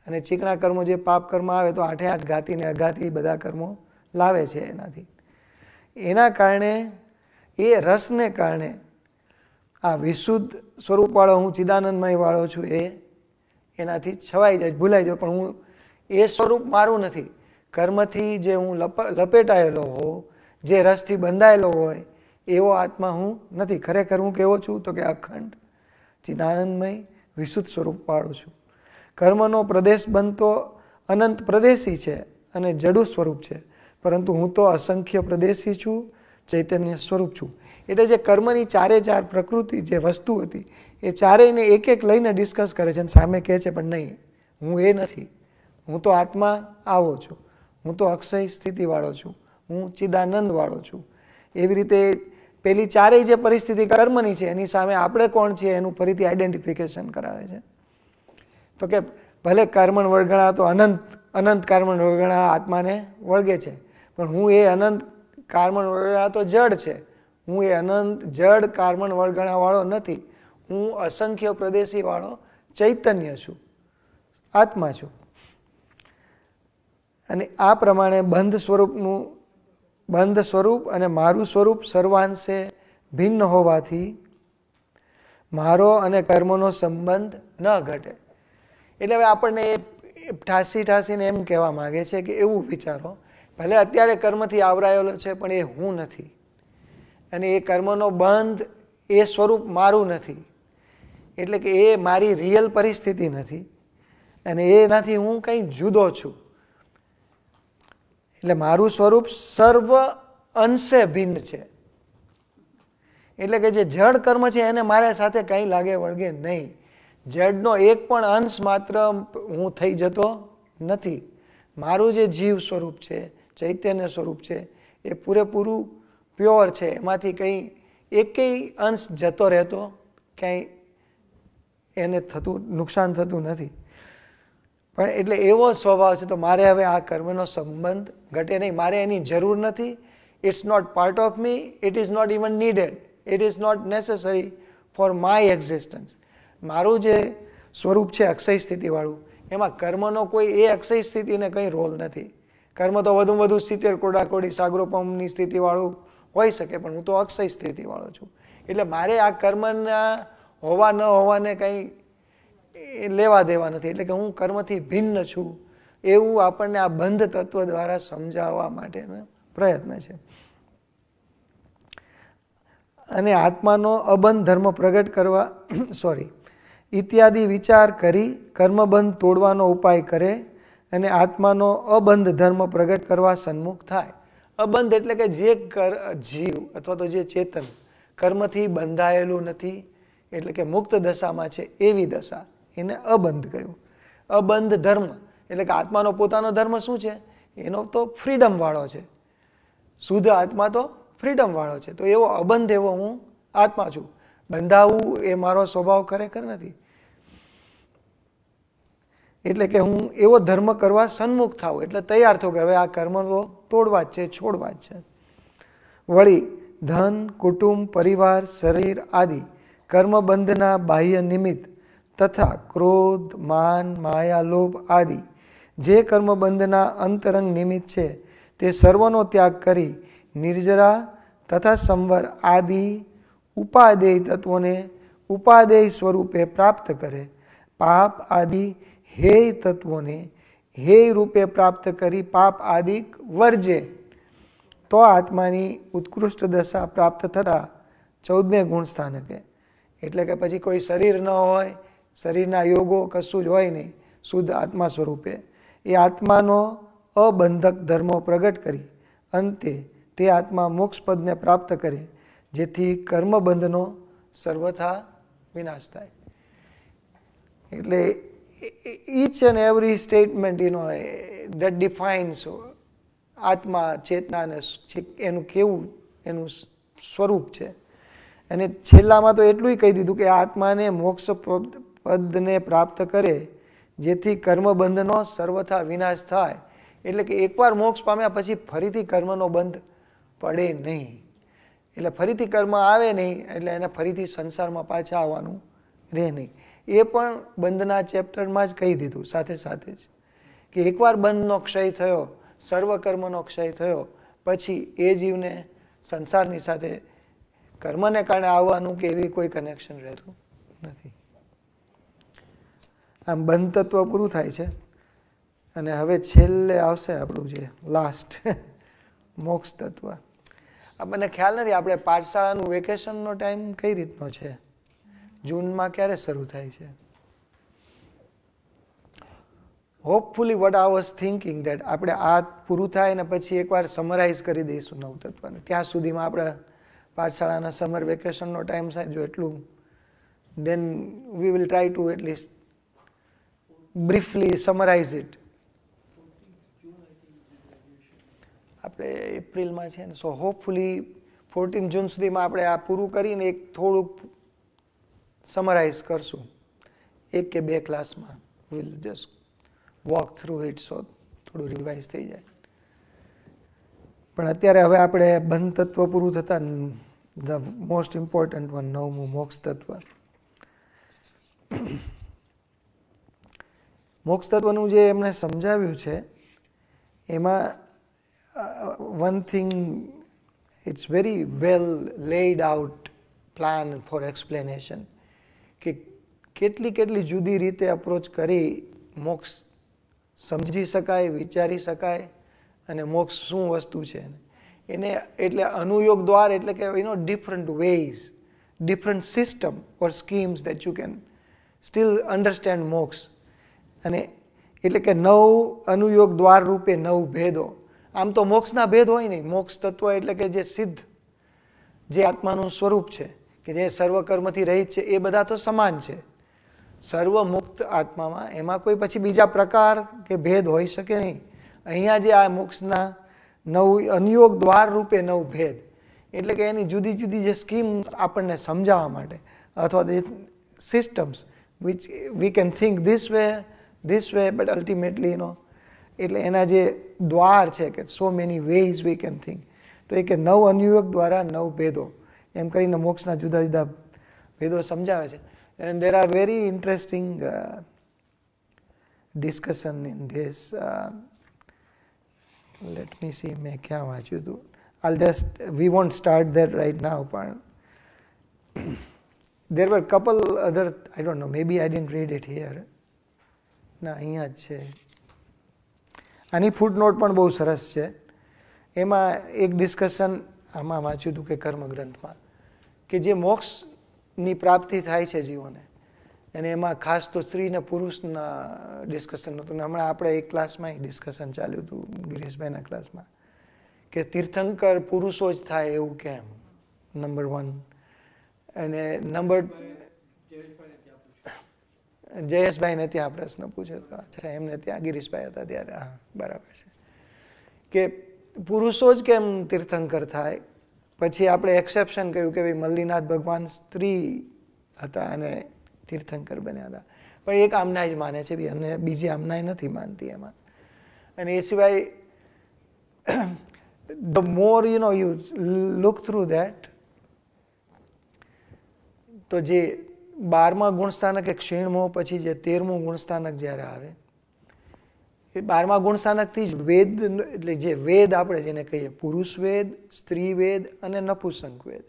અને ચીકણા કર્મો જે પાપ કર્મ આવે તો આઠે આઠ ઘાતીને અઘાતી બધા કર્મો લાવે છે એનાથી એના કારણે એ રસને કારણે આ વિશુદ્ધ સ્વરૂપવાળો હું ચિદાનંદમયવાળો છું એ એનાથી છવાઈ જાય ભૂલાઈ જાય પણ હું એ સ્વરૂપ મારું નથી કર્મથી જે હું લપ લપેટાયેલો હોઉં જે રસથી બંધાયેલો હોય એવો આત્મા હું નથી ખરેખર હું કેવો છું તો કે અખંડ ચિદાનંદમય વિશુદ્ધ સ્વરૂપવાળો છું કર્મનો પ્રદેશ બનતો અનંત પ્રદેશી છે અને જડુ સ્વરૂપ છે પરંતુ હું તો અસંખ્ય પ્રદેશી છું ચૈતન્ય સ્વરૂપ છું એટલે જે કર્મની ચારે ચાર પ્રકૃતિ જે વસ્તુ હતી એ ચારેયને એક એક લઈને ડિસ્કસ કરે છે અને સામે કહે છે પણ નહીં હું એ નથી હું તો આત્મા આવો છું હું તો અક્ષય સ્થિતિવાળો છું હું ચિદાનંદવાળો છું એવી રીતે પેલી ચારેય જે પરિસ્થિતિ કર્મની છે એની સામે આપણે કોણ છીએ એનું ફરીથી આઈડેન્ટિફિકેશન કરાવે છે તો કે ભલે કર્મણ વળગણા તો અનંત અનંત કર્મણ વળગણા આત્માને વળગે છે પણ હું એ અનંત કર્મણ વળગણા તો જડ છે હું એ અનંત જડ કર્મણ વળગણાવાળો નથી હું અસંખ્ય પ્રદેશીવાળો ચૈતન્ય છું આત્મા છું અને આ પ્રમાણે બંધ સ્વરૂપનું બંધ સ્વરૂપ અને મારું સ્વરૂપ સર્વાંશે ભિન્ન હોવાથી મારો અને કર્મનો સંબંધ ન ઘટે એટલે હવે આપણને એ ઠાસી ઠાસીને એમ કહેવા માગે છે કે એવું વિચારો ભલે અત્યારે કર્મથી આવરાયેલો છે પણ એ હું નથી અને એ કર્મનો બંધ એ સ્વરૂપ મારું નથી એટલે કે એ મારી રિયલ પરિસ્થિતિ નથી અને એનાથી હું કંઈ જુદો છું એટલે મારું સ્વરૂપ સર્વ અંશે ભિન્ન છે એટલે કે જે જડ કર્મ છે એને મારા સાથે કંઈ લાગે વળગે નહીં જડનો એક પણ અંશ માત્ર હું થઈ જતો નથી મારું જે જીવ સ્વરૂપ છે ચૈતન્ય સ્વરૂપ છે એ પૂરેપૂરું પ્યોર છે એમાંથી કંઈ એકેય અંશ જતો રહેતો ક્યાંય એને થતું નુકસાન થતું નથી પણ એટલે એવો સ્વભાવ છે તો મારે હવે આ કર્મનો સંબંધ ઘટે નહીં મારે એની જરૂર નથી it's not part of me it is not even needed it is not necessary for my existence મારું જે સ્વરૂપ છે અક્ષય સ્થિતિવાળું એમાં કર્મનો કોઈ એ અક્ષય સ્થિતિને કંઈ રોલ નથી કર્મ તો વધુ વધુ સિત્તેર કોડી સાગરોપમની સ્થિતિવાળું હોઈ શકે પણ હું તો અક્ષય સ્થિતિવાળો છું એટલે મારે આ કર્મના હોવા ન હોવાને કંઈ એ લેવા દેવા નથી એટલે કે હું કર્મથી ભિન્ન છું એવું આપણને આ બંધ તત્વ દ્વારા સમજાવવા માટેનો પ્રયત્ન છે અને આત્માનો અબંધ ધર્મ પ્રગટ કરવા સોરી ઇત્યાદિ વિચાર કરી કર્મબંધ તોડવાનો ઉપાય કરે અને આત્માનો અબંધ ધર્મ પ્રગટ કરવા સન્મુખ થાય અબંધ એટલે કે જે કર જીવ અથવા તો જે ચેતન કર્મથી બંધાયેલું નથી એટલે કે મુક્ત દશામાં છે એવી દશા એને અબંધ કહ્યું અબંધ ધર્મ એટલે કે આત્માનો પોતાનો ધર્મ શું છે એનો તો ફ્રીડમવાળો છે શુદ્ધ આત્મા તો ફ્રીડમવાળો છે તો એવો અબંધ એવો હું આત્મા છું બંધાવું એ મારો સ્વભાવ ખરેખર નથી એટલે કે હું એવો ધર્મ કરવા સન્મુખ થાઉં એટલે તૈયાર થયો કે હવે આ કર્મ તો તોડવા જ છે છોડવા જ છે વળી ધન કુટુંબ પરિવાર શરીર આદિ કર્મબંધના બાહ્ય નિમિત્ત તથા ક્રોધ માન માયા લોભ આદિ જે કર્મબંધના અંતરંગ નિમિત્ત છે તે સર્વનો ત્યાગ કરી નિર્જરા તથા સંવર આદિ ઉપાદેય તત્વોને ઉપાદેય સ્વરૂપે પ્રાપ્ત કરે પાપ આદિ હેય તત્વોને હેય રૂપે પ્રાપ્ત કરી પાપ આદિ વર્જે તો આત્માની ઉત્કૃષ્ટ દશા પ્રાપ્ત થતાં ચૌદમે ગુણ સ્થાનકે એટલે કે પછી કોઈ શરીર ન હોય શરીરના યોગો કશું જ હોય નહીં શુદ્ધ આત્મા સ્વરૂપે એ આત્માનો અબંધક ધર્મો પ્રગટ કરી અંતે તે આત્મા મોક્ષપદને પ્રાપ્ત કરે જેથી કર્મબંધનો સર્વથા વિનાશ થાય એટલે ઈચ એન્ડ એવરી સ્ટેટમેન્ટ એનો દેટ ડિફાઇન્સ આત્મા ચેતનાને એનું કેવું એનું સ્વરૂપ છે અને છેલ્લામાં તો એટલું કહી દીધું કે આત્માને મોક્ષ પદને પ્રાપ્ત કરે જેથી કર્મબંધનો સર્વથા વિનાશ થાય એટલે કે એકવાર મોક્ષ પામ્યા પછી ફરીથી કર્મનો બંધ પડે નહીં એટલે ફરીથી કર્મ આવે નહીં એટલે એને ફરીથી સંસારમાં પાછા આવવાનું રહે નહીં એ પણ બંધના ચેપ્ટરમાં જ કહી દીધું સાથે સાથે જ કે એકવાર બંધનો ક્ષય થયો સર્વકર્મનો ક્ષય થયો પછી એ જીવને સંસારની સાથે કર્મને કારણે આવવાનું કે એવી કોઈ કનેક્શન રહેતું નથી આમ બંધ તત્વ પૂરું થાય છે અને હવે છેલ્લે આવશે આપણું જે લાસ્ટ મોક્ષ તત્વ આપણને ખ્યાલ નથી આપણે પાઠશાળાનું વેકેશનનો ટાઈમ કઈ રીતનો છે જૂનમાં ક્યારે શરૂ થાય છે હોપફુલી વટ આઈ વોઝ થિંકિંગ દેટ આપણે આ પૂરું થાય ને પછી એકવાર સમરાઇઝ કરી દઈશું નવતત્વને ત્યાં સુધીમાં આપણે પાઠશાળાના સમર વેકેશનનો ટાઈમ થાય જો એટલું then we will try to at least briefly summarize it આપણે એપ્રિલમાં છે ને સો હોપફુલી ફોર્ટીન જૂન સુધીમાં આપણે આ પૂરું કરીને એક થોડુંક સમરાઇઝ કરશું એક કે બે ક્લાસમાં will just walk through it so થોડું રિવાઇઝ થઈ જાય પણ અત્યારે હવે આપણે બંધ તત્વ પૂરું થતાં ધ મોસ્ટ ઇમ્પોર્ટન્ટ વન નવમું મોક્ષ તત્વ મોક્ષ તત્વનું જે એમણે સમજાવ્યું છે એમાં one thing it's very well laid out plan for explanation કે કેટલી કેટલી જુદી રીતે અપ્રોચ કરી મોક્ષ સમજી શકાય વિચારી શકાય અને મોક્ષ શું વસ્તુ છે એને એટલે અનુયોગ દ્વાર એટલે કે you know different ways different system or schemes that you can still understand moksha અને એટલે કે નવ અનુયોગ દ્વાર રૂપે નવ ભેદો આમ તો મોક્ષના ભેદ હોય નહીં મોક્ષ તત્વ એટલે કે જે સિદ્ધ જે આત્માનું સ્વરૂપ છે કે જે સર્વકર્મથી રહિત છે એ બધા તો સમાન છે સર્વ મુક્ત આત્મામાં એમાં કોઈ પછી બીજા પ્રકાર કે ભેદ હોઈ શકે નહીં અહીંયા જે આ મોક્ષના નવ અનુયોગ દ્વાર રૂપે નવ ભેદ એટલે કે એની જુદી જુદી જે સ્કીમ આપણને સમજાવવા માટે અથવા systems which we can think this way this way but ultimately you know એટલે એના જે દ્વાર છે કે so many ways we can think તો એ કે નવ અનુયોગ દ્વારા નવ ભેદો એમ કરીને મોક્ષના જુદા જુદા ભેદો સમજાવે છે and there are very interesting discussion in this let me see મેં ક્યાં વાંચ્યું હતું I'll just, we won't start that right now, but there were a couple other, I don't know, maybe I didn't read it here. ના અહીંયા જ છે આની food not પણ બહુ સરસ છે એમાં એક ડિસ્કશન આમાં વાંચ્યું હતું કે કર્મગ્રંથમાં કે જે મોક્ષની પ્રાપ્તિ થાય છે જીવોને અને એમાં ખાસ તો સ્ત્રી અને પુરુષના ડિસ્કશન હતું ને હમણાં આપણે એક ક્લાસમાં એક ડિસ્કશન ચાલ્યું હતું ગિરીશભાઈના ક્લાસમાં કે તીર્થંકર પુરુષો જ થાય એવું કેમ નંબર વન અને નંબર જયેશભાઈને ત્યાં પ્રશ્ન પૂછ્યો હતો અચ્છા એમને ત્યાં ગિરીશભાઈ હતા ત્યારે હા બરાબર છે કે પુરુષો જ કેમ તીર્થંકર થાય પછી આપણે એક્સેપ્શન કહ્યું કે ભાઈ મલ્લીનાથ ભગવાન સ્ત્રી હતા અને તીર્થંકર બન્યા હતા પણ એક આમના જ માને છે અને બીજી આમનાય નથી માનતી એમાં અને એ સિવાય the more you know you look through that તો જે બારમા ગુણસ્થાનક એ ક્ષીણમો પછી જે તેરમું ગુણસ્થાનક જ્યારે આવે એ બારમા ગુણસ્થાનકથી જ વેદ એટલે જે વેદ આપણે જેને કહીએ પુરુષ વેદ સ્ત્રી વેદ અને નપુસંક વેદ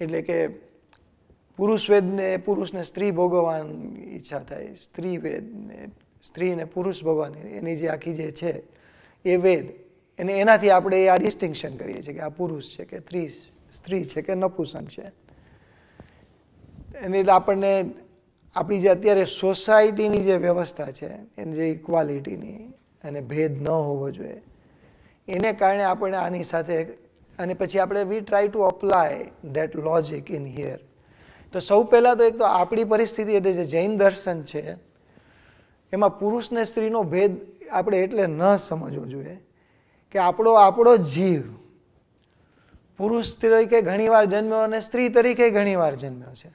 એટલે કે પુરુષ વેદને પુરુષને સ્ત્રી ભોગવવાની ઈચ્છા થાય સ્ત્રી વેદને સ્ત્રીને પુરુષ ભગવાન એની જે આખી જે છે એ વેદ અને એનાથી આપણે આ ડિસ્ટિંક્શન કરીએ છીએ કે આ પુરુષ છે કે સ્ત્રી છે કે નપુસંક છે એને આપણને આપણી જે અત્યારે સોસાયટીની જે વ્યવસ્થા છે એની જે ઇક્વાલિટીની અને ભેદ ન હોવો જોઈએ એને કારણે આપણે આની સાથે અને પછી આપણે we try to apply that logic in here તો સૌ પહેલાં તો એક તો આપણી પરિસ્થિતિ એટલે જે જૈન દર્શન છે એમાં પુરુષને સ્ત્રીનો ભેદ આપણે એટલે ન સમજવો જોઈએ કે આપણો આપણો જીવ પુરુષ તરીકે ઘણીવાર જન્મ્યો અને સ્ત્રી તરીકે ઘણીવાર જન્મ્યો છે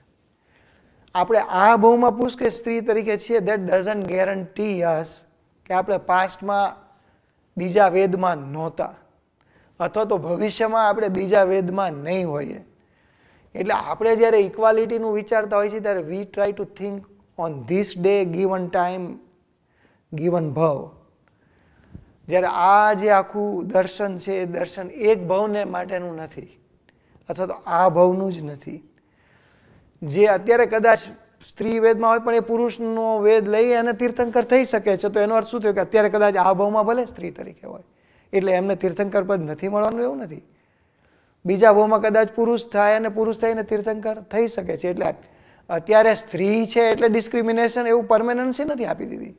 આપણે આ બહુમાં પુરુષ કે સ્ત્રી તરીકે છીએ દેટ ડઝન્ટ ગેરંટી અસ કે આપણે પાસ્ટમાં બીજા વેદમાં નહોતા અથવા તો ભવિષ્યમાં આપણે બીજા વેદમાં નહીં હોઈએ એટલે આપણે જ્યારે ઇક્વાલિટીનું વિચારતા હોઈએ છીએ ત્યારે we try to think on this day given time given ભવ જ્યારે આ જે આખું દર્શન છે એ દર્શન એક ભવને માટેનું નથી અથવા તો આ ભવનું જ નથી જે અત્યારે કદાચ સ્ત્રી વેદમાં હોય પણ એ પુરુષનો વેદ લઈ અને તીર્થંકર થઈ શકે છે તો એનો અર્થ શું થયો કે અત્યારે કદાચ આ ભાવમાં ભલે સ્ત્રી તરીકે હોય એટલે એમને તીર્થંકર પદ નથી મળવાનું એવું નથી બીજા ભાવમાં કદાચ પુરુષ થાય અને પુરુષ થઈને તીર્થંકર થઈ શકે છે એટલે અત્યારે સ્ત્રી છે એટલે ડિસ્ક્રિમિનેશન એવું પરમેનન્સી નથી આપી દીધી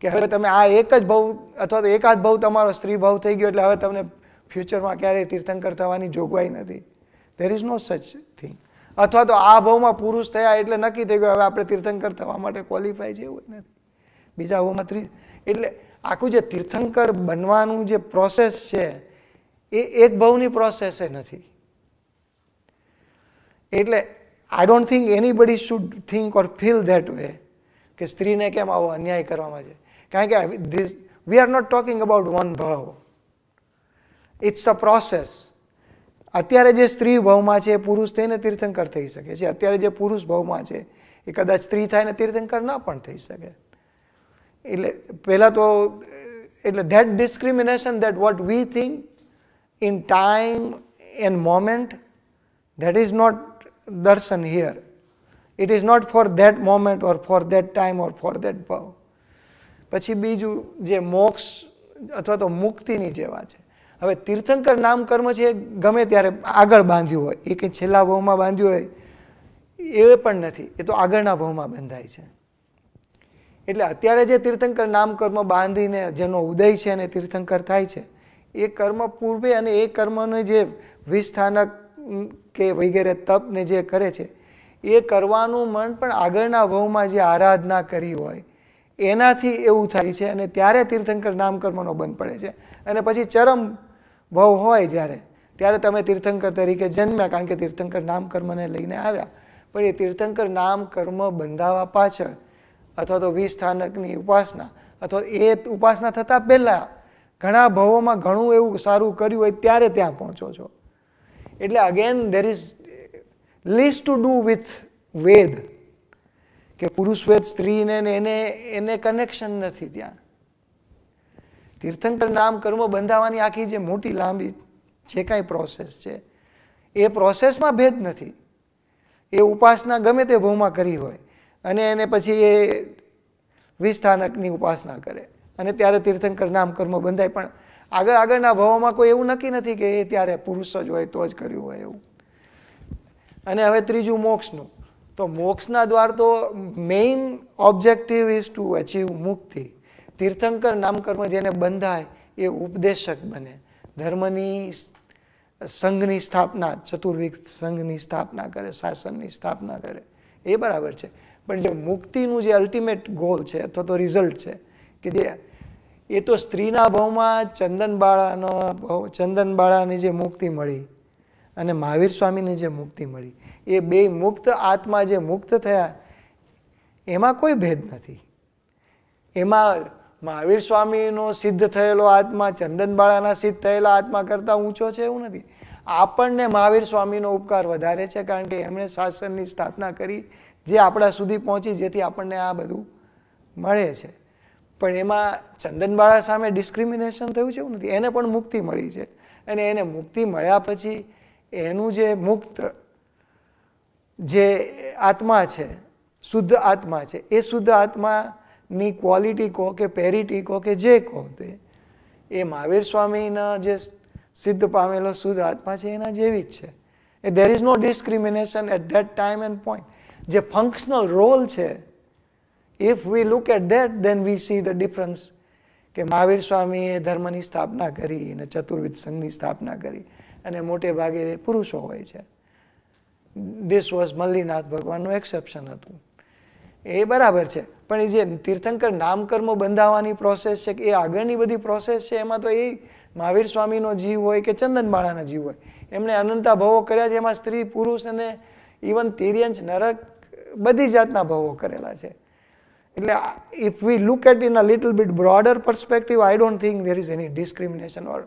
કે હવે તમે આ એક જ ભાવ અથવા તો એકાદ ભાવ તમારો સ્ત્રી ભાવ થઈ ગયો એટલે હવે તમને ફ્યુચરમાં ક્યારેય તીર્થંકર થવાની જોગવાઈ નથી દેર ઇઝ નો સચ થિંગ અથવા તો આ ભાવમાં પુરુષ થયા એટલે નક્કી થઈ ગયું હવે આપણે તીર્થંકર થવા માટે ક્વોલિફાય છે એવું નથી બીજા ભાવમાં ત્રીસ એટલે આખું જે તીર્થંકર બનવાનું જે પ્રોસેસ છે એ એક ભાવની પ્રોસેસ નથી એટલે આઈ don't think anybody should think or feel that way કે સ્ત્રીને કેમ આવો અન્યાય કરવામાં છે કારણ કે we are not talking about one ભાવ ઇટ્સ અ પ્રોસેસ અત્યારે જે સ્ત્રી ભાવમાં છે એ પુરુષ થઈને તીર્થંકર થઈ શકે છે અત્યારે જે પુરુષ ભાવમાં છે એ કદાચ સ્ત્રી થાય ને તીર્થંકર ના પણ થઈ શકે એટલે પહેલાં તો એટલે that discrimination that what we think in time and moment that is not darshan here it is not for that moment or for that time or for that ભાવ પછી બીજું જે મોક્ષ અથવા તો મુક્તિની જેવા છે હવે તીર્થંકર નામ કર્મ છે ગમે ત્યારે આગળ બાંધ્યું હોય એ કંઈ છેલ્લા ભાવમાં બાંધ્યું હોય એ પણ નથી એ તો આગળના ભાવમાં બંધાય છે એટલે અત્યારે જે તીર્થંકર નામ કર્મ બાંધીને જેનો ઉદય છે અને તીર્થંકર થાય છે એ કર્મ પૂર્વે અને એ કર્મને જે વિસ્થાનક કે વગેરે તપને જે કરે છે એ કરવાનું મન પણ આગળના ભાવમાં જે આરાધના કરી હોય એનાથી એવું થાય છે અને ત્યારે તીર્થંકર નામ કર્મનો બંધ પડે છે અને પછી ચરમ ભવ હોય જ્યારે ત્યારે તમે તીર્થંકર તરીકે જન્મ્યા કારણ કે તીર્થંકર નામ કર્મને લઈને આવ્યા પણ એ તીર્થંકર નામ કર્મ બંધાવા પાછળ અથવા તો વિસ્થાનકની ઉપાસના અથવા એ ઉપાસના થતાં પહેલાં ઘણા ભવોમાં ઘણું એવું સારું કર્યું હોય ત્યારે ત્યાં પહોંચો છો એટલે again there is list to do with વેદ કે પુરુષ વેદ સ્ત્રીને એને એને કનેક્શન નથી ત્યાં તીર્થંકર નામ કર્મ બંધાવાની આખી જે મોટી લાંબી જે કાંઈ પ્રોસેસ છે એ પ્રોસેસમાં ભેદ નથી એ ઉપાસના ગમે તે ભાવમાં કરી હોય અને એને પછી એ વિસ્થાનકની ઉપાસના કરે અને ત્યારે તીર્થંકર નામ કર્મ બંધાય પણ આગળ આગળના ભાવોમાં કોઈ એવું નક્કી નથી કે એ ત્યારે પુરુષ જ હોય તો જ કર્યું હોય એવું અને હવે ત્રીજું મોક્ષનું તો મોક્ષના દ્વાર તો main objective is to achieve mukti તીર્થંકર નામકર્મ જેને બંધાય એ ઉપદેશક બને ધર્મની સંઘની સ્થાપના ચતુર્વિધ સંઘની સ્થાપના કરે શાસનની સ્થાપના કરે એ બરાબર છે પણ જે મુક્તિનું જે અલ્ટિમેટ ગોલ છે અથવા તો રિઝલ્ટ છે કે જે એ તો સ્ત્રીના ભાવમાં ચંદનબાળાનો ભાવ ચંદનબાળાની જે મુક્તિ મળી અને મહાવીર સ્વામીની જે મુક્તિ મળી એ બે મુક્ત આત્મા જે મુક્ત થયા એમાં કોઈ ભેદ નથી એમાં મહાવીર સ્વામીનો સિદ્ધ થયેલો આત્મા ચંદનબાળાના સિદ્ધ થયેલા આત્મા કરતાં ઊંચો છે એવું નથી આપણને મહાવીર સ્વામીનો ઉપકાર વધારે છે કારણ કે એમણે શાસનની સ્થાપના કરી જે આપણા સુધી પહોંચી જેથી આપણને આ બધું મળે છે પણ એમાં ચંદનબાળા સામે ડિસ્ક્રિમિનેશન થયું છે એવું નથી એને પણ મુક્તિ મળી છે અને એને મુક્તિ મળ્યા પછી એનું જે મુક્ત જે આત્મા છે શુદ્ધ આત્મા છે એ શુદ્ધ આત્મા ની ક્વોલિટી કહો કે પેરિટી કહો કે જે કહો તે એ મહાવીર સ્વામીના જે સિદ્ધ પામેલો શુદ્ધ આત્મા છે એના જેવી જ છે એ there is no discrimination at that time and point જે ફંક્શનલ રોલ છે if we look at that then we see the difference કે મહાવીર સ્વામીએ ધર્મની સ્થાપના કરી અને ચતુર્વિધ સંઘની સ્થાપના કરી અને મોટે ભાગે પુરુષો હોય છે દિસ વોઝ મલ્લીનાથ ભગવાનનું એક્સેપ્શન હતું એ બરાબર છે પણ એ જે તીર્થંકર નામકર્મો બંધાવવાની પ્રોસેસ છે કે એ આગળની બધી પ્રોસેસ છે એમાં તો એ મહાવીર સ્વામીનો જીવ હોય કે ચંદનબાળાના જીવ હોય એમણે અનંતા ભવો કર્યા છે એમાં સ્ત્રી પુરુષ અને ઇવન તિર્યંશ નરક બધી જાતના ભવો કરેલા છે એટલે if we look at in a little bit broader perspective I don't think there is any discrimination or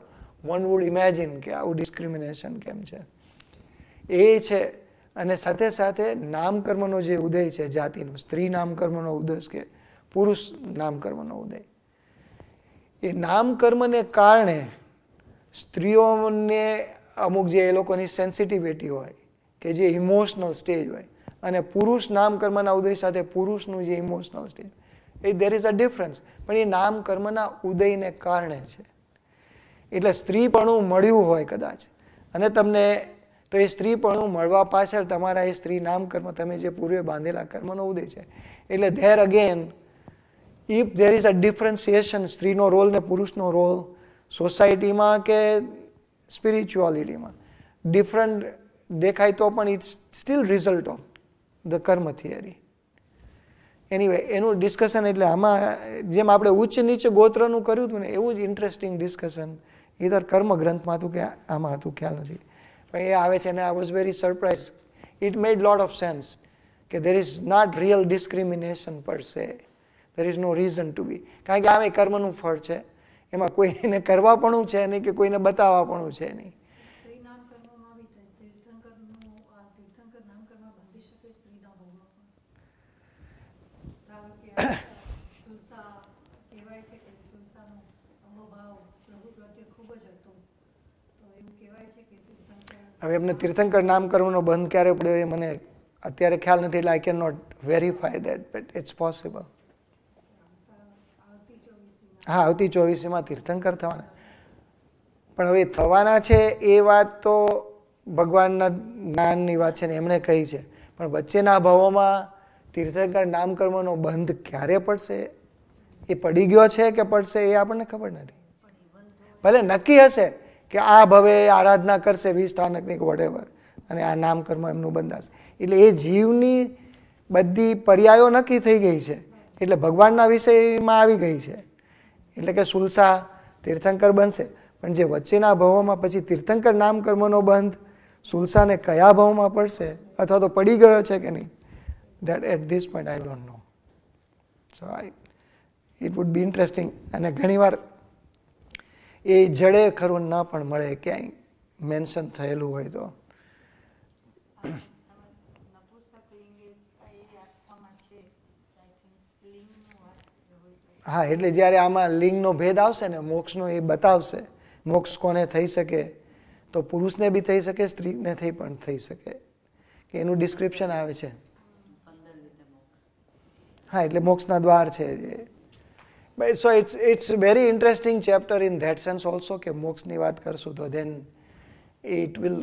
one would imagine કે આવું ડિસ્ક્રિમિનેશન કેમ છે એ છે અને સાથે સાથે નામકર્મનો જે ઉદય છે જાતિનો સ્ત્રી નામકર્મનો ઉદય કે પુરુષ નામકર્મનો ઉદય એ નામકર્મને કારણે સ્ત્રીઓને અમુક જે એ લોકોની સેન્સિટિવિટી હોય કે જે ઇમોશનલ સ્ટેજ હોય અને પુરુષ નામકર્મના ઉદય સાથે પુરુષનું જે ઇમોશનલ સ્ટેજ એ દેર ઇઝ અ ડિફરન્સ પણ એ નામકર્મના ઉદયને કારણે છે એટલે સ્ત્રીપણું મળ્યું હોય કદાચ અને તમને તો એ સ્ત્રીપણું મળવા પાછળ તમારા એ સ્ત્રી નામ કર્મ તમે જે પૂર્વે બાંધેલા કર્મનો ઉદય છે એટલે there again if there is a differentiation સ્ત્રીનો રોલ ને પુરુષનો રોલ સોસાયટીમાં કે સ્પિરિચ્યુઆલિટીમાં ડિફરન્ટ દેખાય તો પણ it's still result of the karma theory anyway એનું ડિસ્કશન એટલે આમાં જેમ આપણે ઉચ્ચ નીચ ગોત્રનું કર્યું હતું ને એવું જ ઇન્ટરેસ્ટિંગ ડિસ્કશન ઇધર કર્મ ગ્રંથમાં હતું કે આમાં હતું ખ્યાલ નથી એ આવે છે અને I was very surprise it made lot of sense કે there is not real discrimination per there is no reason to be કારણ કે આમ એ કર્મનું ફળ છે એમાં કોઈ એને કરવા પણ છે નહીં કે કોઈને બતાવવા પણ છે નહીં Yeah. હવે એમને તીર્થંકર નામ કરવાનો બંધ ક્યારે પડ્યો એ મને અત્યારે ખ્યાલ નથી એટલે I can not verify that but it's possible હા આવતી ચોવીસીમાં તીર્થંકર થવાના પણ હવે થવાના છે એ વાત તો ભગવાનના જ્ઞાનની વાત છે ને એમણે કહી છે પણ વચ્ચેના ભાવોમાં તીર્થંકર નામકર્મનો બંધ ક્યારે પડશે એ પડી ગયો છે કે પડશે એ આપણને ખબર નથી ભલે નક્કી હશે કે આ ભવે આરાધના કરશે વિસ્થાનકની સ્થાનકની વડેવર અને આ નામકર્મ એમનું બંધાશે એટલે એ જીવની બધી પર્યાયો નક્કી થઈ ગઈ છે એટલે ભગવાનના વિષયમાં આવી ગઈ છે એટલે કે સુલસા તીર્થંકર બનશે પણ જે વચ્ચેના ભાવોમાં પછી તીર્થંકર નામકર્મનો બંધ સુલસાને કયા ભાવમાં પડશે અથવા તો પડી ગયો છે કે નહીં that at this point I don't know so I it would be interesting અને ઘણીવાર એ જડે ખરું ના પણ મળે ક્યાંય મેન્શન થયેલું હોય તો હા એટલે જ્યારે આમાં લિંગનો ભેદ આવશે ને મોક્ષનો એ બતાવશે મોક્ષ કોને થઈ શકે તો પુરુષને બી થઈ શકે સ્ત્રીને થઈ પણ થઈ શકે કે એનું ડિસ્ક્રિપ્શન આવે છે હા એટલે મોક્ષના દ્વાર છે જે so it's it's very interesting chapter in that sense also કે મોક્ષની વાત કરશું તો then it will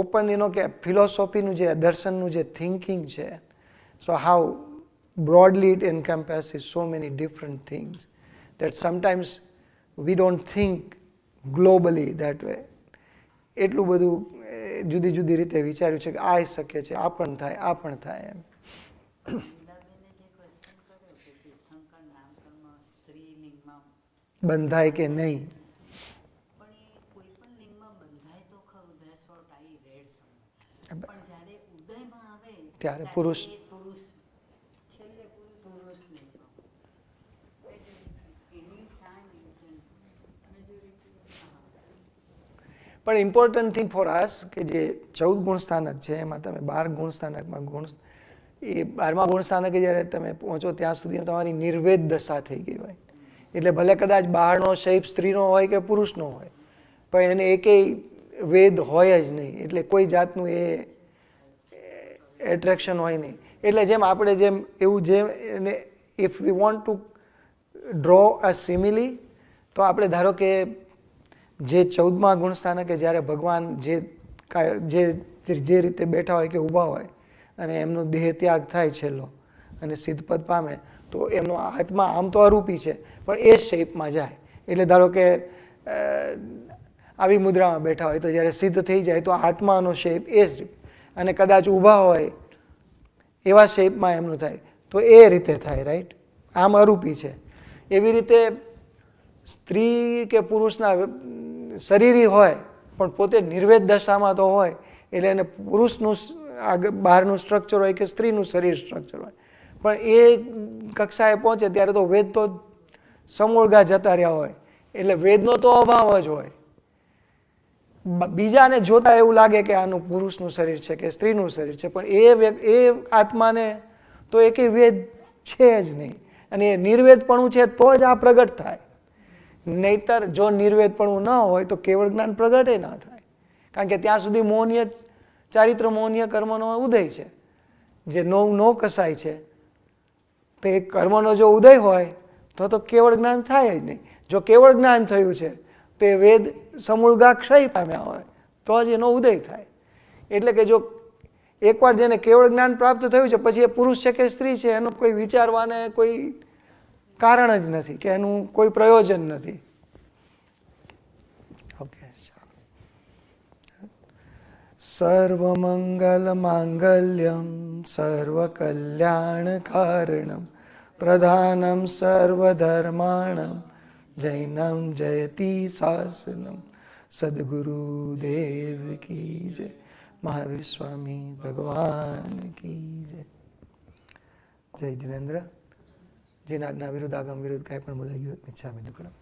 open you know કે ફિલોસોફીનું જે દર્શનનું જે થિંકિંગ છે so how broadly it is so many different things that sometimes we don't think globally that way એટલું બધું જુદી જુદી રીતે વિચાર્યું છે કે આ શકે છે આ પણ થાય આ પણ થાય એમ બંધાય કે નહીં ત્યારે પુરુષ પણ ઇમ્પોર્ટન્ટ થિંગ ફોર આસ કે જે ચૌદ ગુણ સ્થાનક છે એમાં તમે બાર ગુણ સ્થાનકમાં ગુણ એ બારમા ગુણ સ્થાનકે જ્યારે તમે પહોંચો ત્યાં સુધી તમારી નિર્વેદ દશા થઈ ગઈ હોય એટલે ભલે કદાચ બહારનો શેપ સ્ત્રીનો હોય કે પુરુષનો હોય પણ એને એકેય વેદ હોય જ નહીં એટલે કોઈ જાતનું એ એટ્રેક્શન હોય નહીં એટલે જેમ આપણે જેમ એવું જેમ એને if we want to draw a simile તો આપણે ધારો કે જે ચૌદમા કે જ્યારે ભગવાન જે જે જે રીતે બેઠા હોય કે ઊભા હોય અને એમનો દેહ ત્યાગ થાય છેલ્લો અને સિદ્ધપદ પામે તો એમનો આત્મા આમ તો અરૂપી છે પણ એ શેપમાં જાય એટલે ધારો કે આવી મુદ્રામાં બેઠા હોય તો જ્યારે સિદ્ધ થઈ જાય તો આત્માનો શેપ એ શેપ અને કદાચ ઊભા હોય એવા શેપમાં એમનું થાય તો એ રીતે થાય રાઈટ આમ અરૂપી છે એવી રીતે સ્ત્રી કે પુરુષના શરીરી હોય પણ પોતે નિર્વેદ દશામાં તો હોય એટલે એને પુરુષનું આગ બહારનું સ્ટ્રક્ચર હોય કે સ્ત્રીનું શરીર સ્ટ્રક્ચર હોય પણ એ કક્ષાએ પહોંચે ત્યારે તો વેદ તો સમૂળગા જતા રહ્યા હોય એટલે વેદનો તો અભાવ જ હોય બીજાને જોતા એવું લાગે કે આનું પુરુષનું શરીર છે કે સ્ત્રીનું શરીર છે પણ એ એ આત્માને તો એકે વેદ છે જ નહીં અને એ નિર્વેદપણું છે તો જ આ પ્રગટ થાય નહીતર જો નિર્વેદપણું ન હોય તો કેવળ જ્ઞાન પ્રગટે ના થાય કારણ કે ત્યાં સુધી મોહનીય ચારિત્ર મોહનીય કર્મનો ઉદય છે જે નો નો કસાય છે તો એ કર્મનો જો ઉદય હોય તો તો કેવળ જ્ઞાન થાય જ નહીં જો કેવળ જ્ઞાન થયું છે તો એ વેદ સમૂળગાક્ષય પામ્યા હોય તો જ એનો ઉદય થાય એટલે કે જો એકવાર જેને કેવળ જ્ઞાન પ્રાપ્ત થયું છે પછી એ પુરુષ છે કે સ્ત્રી છે એનું કોઈ વિચારવાને કોઈ કારણ જ નથી કે એનું કોઈ પ્રયોજન નથી ઓકે સર્વમંગલ માંગલ્યમ સર્વકલ્યાણ કારણમ પ્રધાનમ સર્વધર્માણમ જૈનમ જયતિ શાસનમ સદગુરુ કી જય મહાવીર સ્વામી ભગવાન કી જય જય જિનેન્દ્ર જેના આજ્ઞા વિરુદ્ધ આગમ વિરુદ્ધ કાંઈ પણ બોલાઈ ગયું મિચ્છામી દુકડમ